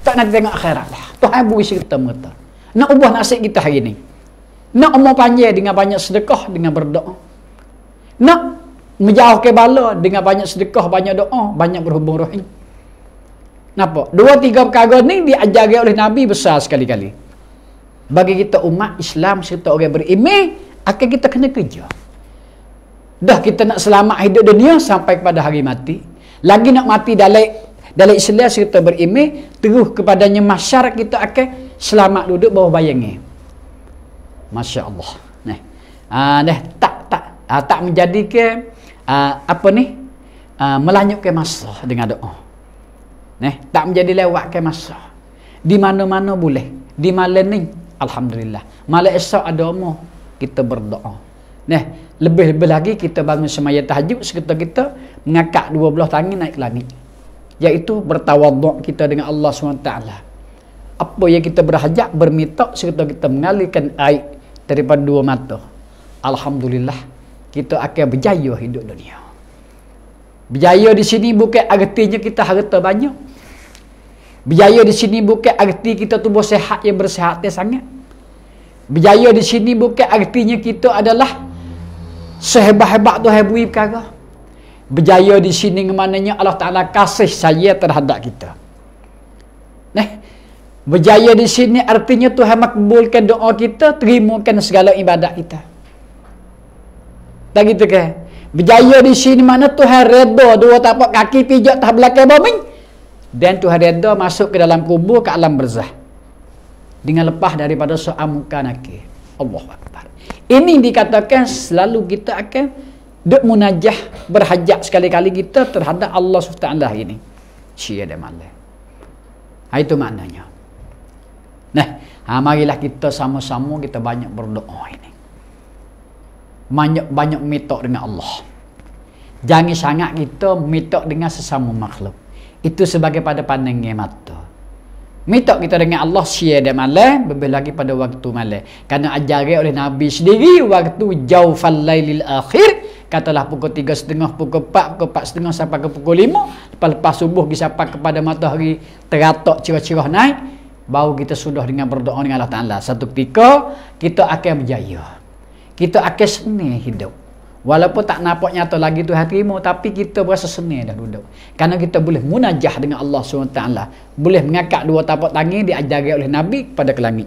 tak nak tengok akhirat lah. Tuhan beri serta merta. Nak ubah nasib kita hari ini. Nak umur panjang dengan banyak sedekah, dengan berdoa. Nak menjauh bala dengan banyak sedekah, banyak doa, banyak berhubung rohim. Kenapa? Dua tiga perkara ni diajari oleh Nabi besar sekali-kali. Bagi kita umat Islam serta orang berimi. akan kita kena kerja. Dah kita nak selamat hidup dunia sampai kepada hari mati. Lagi nak mati dalam dalam Islam kita berime teruh kepadanya masyarakat kita akan selamat duduk bawah bayangnya Masya Allah nah nah tak tak uh, tak menjadikan uh, apa ni uh, ke masa dengan doa nah tak menjadi ke masa di mana-mana boleh di malam ni alhamdulillah malam esok ada umur kita berdoa nah lebih-lebih lagi kita bangun semaya tahajud sekitar kita mengakak 12 tangan naik ke langit iaitu bertawaduk kita dengan Allah SWT apa yang kita berhajat berminta serta kita mengalirkan air daripada dua mata Alhamdulillah kita akan berjaya hidup dunia berjaya di sini bukan artinya kita harta banyak berjaya di sini bukan arti kita tubuh sehat yang bersehat sangat berjaya di sini bukan artinya kita adalah sehebat-hebat tu hebui perkara berjaya di sini kemananya Allah Ta'ala kasih saya terhadap kita nah berjaya di sini artinya Tuhan makbulkan doa kita terimakan segala ibadat kita tak gitu ke berjaya di sini mana Tuhan reda dua tapak kaki pijak tak belakang bombing dan Tuhan reda masuk ke dalam kubur ke alam berzah dengan lepas daripada soal Allah Akbar ini dikatakan selalu kita akan dia munajah berhajat sekali-kali kita terhadap Allah SWT ini. Syia dia malah. Ha, itu maknanya. Nah, ha, marilah kita sama-sama kita banyak berdoa ini. Banyak-banyak mitok dengan Allah. Jangan sangat kita mitok dengan sesama makhluk. Itu sebagai pada pandangnya mata. Mitok kita dengan Allah siya dan malam Lebih lagi pada waktu malam Kerana ajarin oleh Nabi sendiri Waktu jauh falai akhir katalah pukul tiga setengah, pukul empat, pukul setengah, sampai ke pukul lima. lepas-lepas subuh kita sampai kepada matahari teratak cerah-cerah naik baru kita sudah dengan berdoa dengan Allah Ta'ala satu ketika kita akan berjaya kita akan seni hidup Walaupun tak nampak nyata lagi tu hatimu, tapi kita berasa seni dah duduk. Karena kita boleh munajah dengan Allah SWT. Boleh mengangkat dua tapak tangan diajari oleh Nabi kepada kelamin.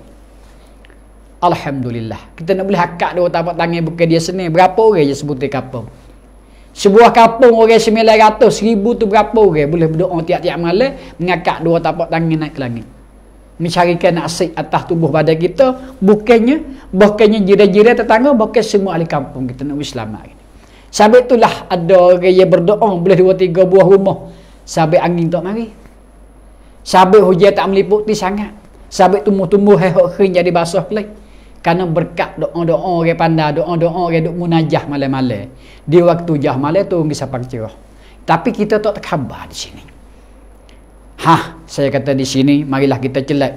Alhamdulillah. Kita nak boleh hakak dia tapak tangan bukan dia seni. Berapa orang yang sebut di kampung? Sebuah kampung orang ratus ribu tu berapa orang? Boleh berdoa tiap-tiap malam, mengakak dua tapak tangan naik ke langit. Mencarikan nasib atas tubuh badan kita, bukannya, bukannya jiran-jiran tetangga, bukan semua ahli kampung kita nak berselamat. Sampai itulah ada orang yang berdoa boleh dua tiga buah rumah sampai angin tak mari. Sampai hujan tak meliputi sangat. Sampai tumbuh-tumbuh hehok kering jadi basah pelik. Karena berkat doa-doa orang pandai, doa-doa orang duk munajah malam-malam. Di waktu jah malam tu orang sapang cerah. Tapi kita tak terkhabar di sini. Ha, saya kata di sini marilah kita celak.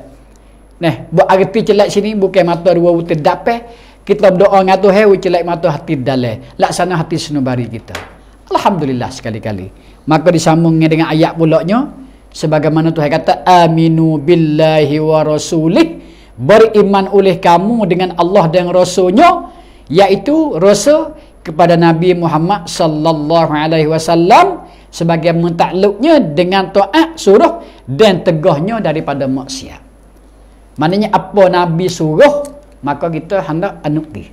Neh, buat arti celak sini bukan mata dua uta dapat eh. Kita berdoa dengan tu hai celak mata hati dalai. Eh. Laksana hati senubari kita. Alhamdulillah sekali-kali. Maka disambungnya dengan ayat pulaknya sebagaimana tu Tuhan kata aminu billahi wa rasulih beriman oleh kamu dengan Allah dan rasulnya iaitu rasul kepada Nabi Muhammad sallallahu alaihi wasallam sebagai mentakluknya dengan taat suruh dan tegahnya daripada maksiat. Maknanya apa Nabi suruh maka kita hendak anuti.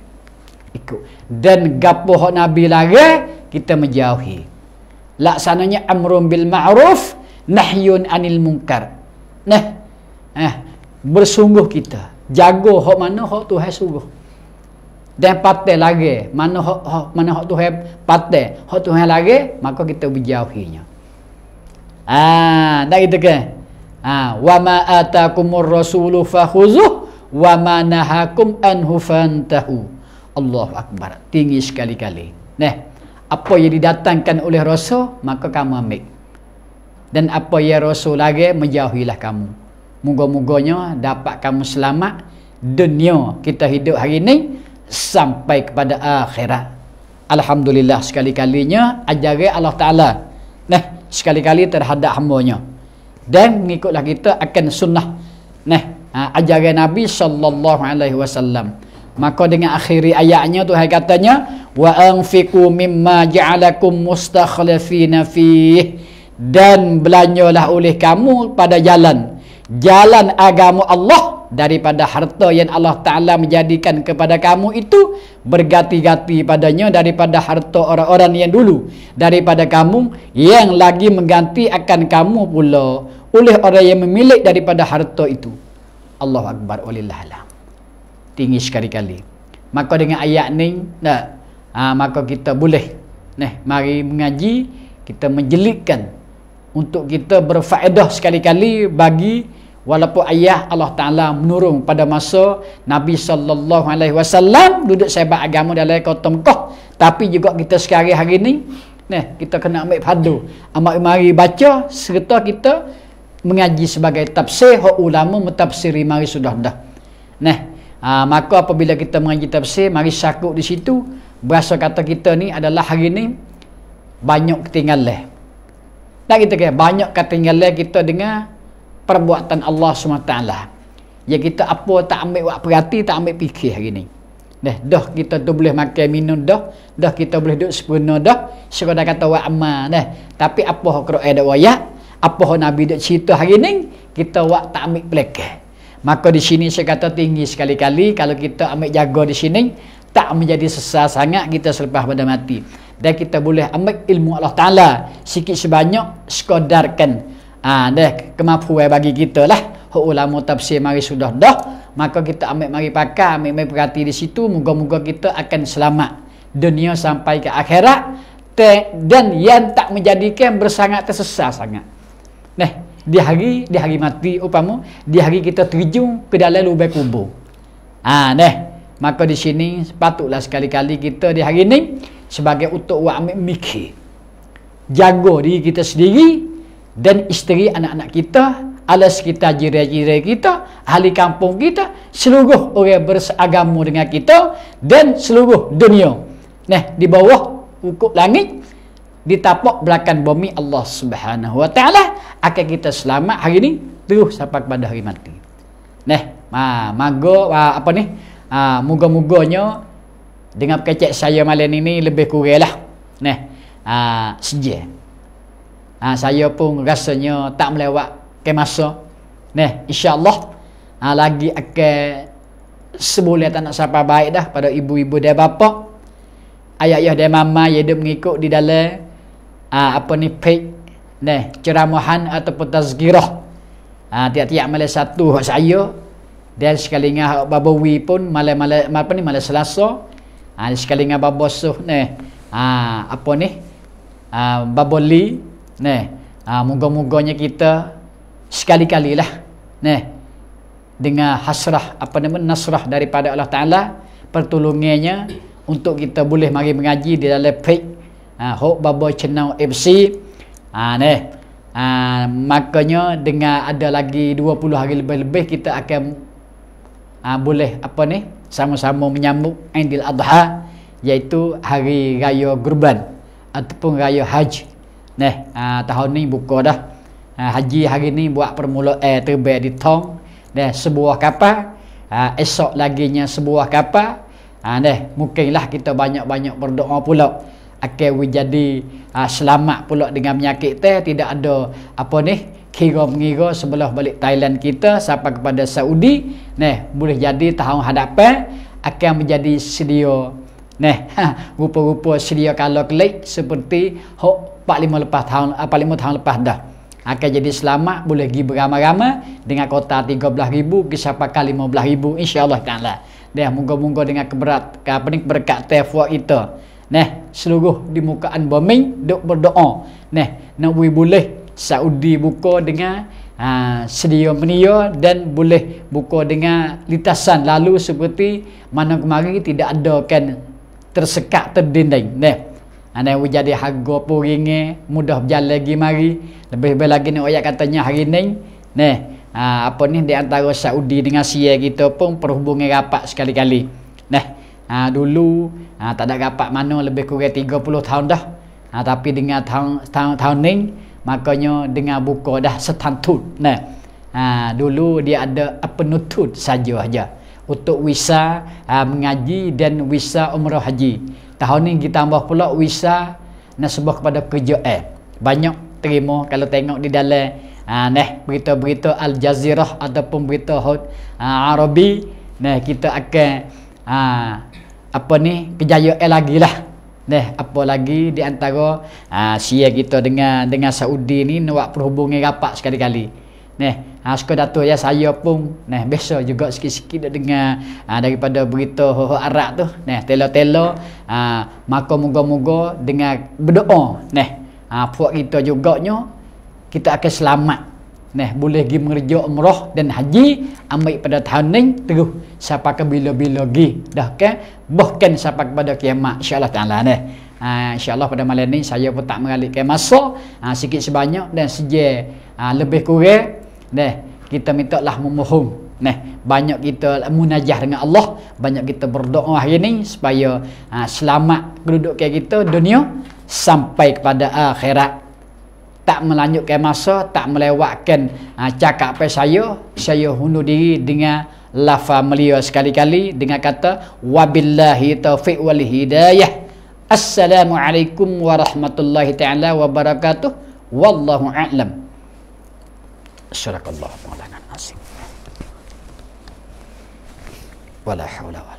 Ikut. Dan gapo hak Nabi larang kita menjauhi. Laksananya amrun bil ma'ruf nahyun anil munkar. Nah. Eh bersungguh kita jago hok mana hok Tuhan sungguh dan patah lagi mana hok, hok mana hok Tuhan patah hok Tuhan lagi maka kita berjauhinya ah ha, dah kita ke ah wa ma atakumur rasul fakhuzuh wa ma nahakum anhu fantahu Allahu akbar tinggi sekali-kali neh apa yang didatangkan oleh rasul maka kamu ambil dan apa yang rasul lagi menjauhilah kamu Moga-moganya dapat kamu selamat dunia kita hidup hari ini sampai kepada akhirat. Alhamdulillah sekali-kalinya ajari Allah Ta'ala. Nah, sekali-kali terhadap hambanya. Dan mengikutlah kita akan sunnah. Nah, ha, ajaran Nabi sallallahu alaihi wasallam. Maka dengan akhiri ayatnya Tuhan katanya wa anfiqu mimma ja'alakum mustakhlifina nafih dan belanjalah oleh kamu pada jalan jalan agama Allah daripada harta yang Allah Ta'ala menjadikan kepada kamu itu berganti-ganti padanya daripada harta orang-orang yang dulu daripada kamu yang lagi mengganti akan kamu pula oleh orang yang memilik daripada harta itu Allah Akbar Allah alam tinggi sekali-kali maka dengan ayat ni nah, ha, maka kita boleh nah, mari mengaji kita menjelitkan untuk kita berfaedah sekali-kali bagi walaupun ayah Allah Taala menurun pada masa Nabi sallallahu alaihi wasallam duduk sebab agama dalam kota Mekah tapi juga kita sekali hari ini neh kita kena ambil fadu amak mari baca serta kita mengaji sebagai tafsir hak ulama mentafsiri mari sudah dah neh ha, maka apabila kita mengaji tafsir mari syakuk di situ berasa kata kita ni adalah hari ini banyak ketinggalan Nah kita kaya banyak ketinggalan kita dengar perbuatan Allah SWT lah. ya kita apa tak ambil buat perhati tak ambil fikir hari ni dah, dah kita tu boleh makan minum dah dah kita boleh duduk sepenuh dah sekadar kata wa aman dah tapi apa kera ada wa apa Nabi duk cerita hari ni kita wak tak ambil pelekeh maka di sini saya kata tinggi sekali-kali kalau kita ambil jaga di sini tak menjadi sesal sangat kita selepas pada mati dan kita boleh ambil ilmu Allah Ta'ala sikit sebanyak sekadarkan Ah ha, deh kemampuan bagi kita lah. Hak ulama tafsir mari sudah dah, maka kita ambil mari pakar, ambil mari perhati di situ, moga-moga kita akan selamat dunia sampai ke akhirat te, dan yang tak menjadikan bersangat tersesat sangat. Neh, di hari di hari mati upamu, di hari kita terjun ke dalam lubang kubur. Ah ha, deh, maka di sini patutlah sekali-kali kita di hari ini sebagai untuk wa mikir. Jago diri kita sendiri dan isteri anak-anak kita ala sekitar jiran-jiran kita, ahli kampung kita, seluruh orang bersagama dengan kita dan seluruh dunia. Nah, di bawah ukup langit, di tapak belakang bumi Allah Subhanahu Wa Taala akan kita selamat hari ini terus sampai kepada hari mati. Nah, ma, mago ma, apa ni? Ha, Moga-moganya dengan kecek saya malam ini lebih kurang lah. Nah, ha, ha, saya pun rasanya tak melewat ke masa neh insyaallah ha, lagi akan seboleh tak nak siapa baik dah pada ibu-ibu dan bapa ayah ayah dan mama yang dia mengikut di dalam ha, apa ni pek neh ceramahan ataupun tazkirah ha, tiap-tiap malam satu hak saya dan sekali dengan hak babawi pun malam-malam apa ni malam selasa ha, sekali dengan babosuh neh ha, apa ni ha, baboli Nah, ha, moga-moganya kita sekali-kali lah. Nah, dengan hasrah apa nama nasrah daripada Allah Taala pertolongannya untuk kita boleh mari mengaji di dalam pek ha, ah, hok baba cenau FC ha, ah, ne ha, ah, makanya dengan ada lagi 20 hari lebih-lebih kita akan ha, boleh apa ni sama-sama menyambut Aidil Adha iaitu hari raya kurban ataupun raya haji Neh, uh, tahun ni buka dah. Uh, haji hari ni buat permula air eh, terbaik di tong. Neh, sebuah kapal. Uh, esok nya sebuah kapal. Ha, deh, mungkinlah kita banyak-banyak berdoa pula akan we jadi uh, selamat pula dengan penyakit teh tidak ada apa ni kira mengira sebelah balik Thailand kita sampai kepada Saudi neh boleh jadi tahun hadapan akan menjadi sedia neh rupa-rupa sedia kalau klik seperti hok 45 lepas tahun apa ah, lima tahun lepas dah akan jadi selamat boleh pergi beramai-ramai dengan kota 13000 pergi siapa kali 15000 insyaallah taala Dah moga-moga dengan keberat ke apa ni berkat tefwa kita neh seluruh di mukaan bumi duk berdoa neh nak bui boleh Saudi buka dengan ha, sedia menia dan boleh buka dengan litasan lalu seperti mana kemari tidak ada kan tersekat terdinding neh anda yang jadi harga pun ringan, mudah berjalan lagi mari. lebih baik lagi ni ayat katanya hari ni. Ni, ha, apa ni di antara Saudi dengan Syria kita pun perhubungan rapat sekali-kali. Nah, ha, dulu ha, tak ada rapat mana lebih kurang 30 tahun dah. Ha, tapi dengan tahun tahun, tahun ni makanya dengan buku dah setantut. Nah. Ha, dulu dia ada penutut saja aja untuk wisa ha, mengaji dan wisa umrah haji tahun ni kita tambah pula wisa nasabah kepada kerja eh banyak terima kalau tengok di dalam ha, neh berita-berita al jazirah ataupun berita ha, arabi neh kita akan ha, apa ni kejayaan lagi lah neh apa lagi di antara ha, siya kita dengan dengan Saudi ni nak perhubungan rapat sekali-kali neh Ha, suka Dato' ya saya pun nah biasa juga sikit-sikit dah dengar ha, daripada berita ho Arab tu nah telo-telo ha, maka moga-moga dengan berdoa nah ha, puak kita juga nyo kita akan selamat nah boleh pergi mengerja umrah dan haji ambil pada tahun ni terus siapa ke bila-bila pergi dah ke bahkan siapa kepada kiamat insyaallah taala nah ha, insyaallah pada malam ni saya pun tak meralihkan masa ha, sikit sebanyak dan sejer ha, lebih kurang Neh, kita minta lah memohon. Neh, banyak kita munajah dengan Allah, banyak kita berdoa hari ini supaya ha, selamat kedudukan kita dunia sampai kepada akhirat. Tak melanjutkan masa, tak melewatkan ha, cakap apa saya, saya hundur diri dengan lafa melia sekali-kali dengan kata wabillahi taufiq wal hidayah. Assalamualaikum warahmatullahi taala wabarakatuh. Wallahu a'lam. صدق الله مولانا العظيم ولا حول ولا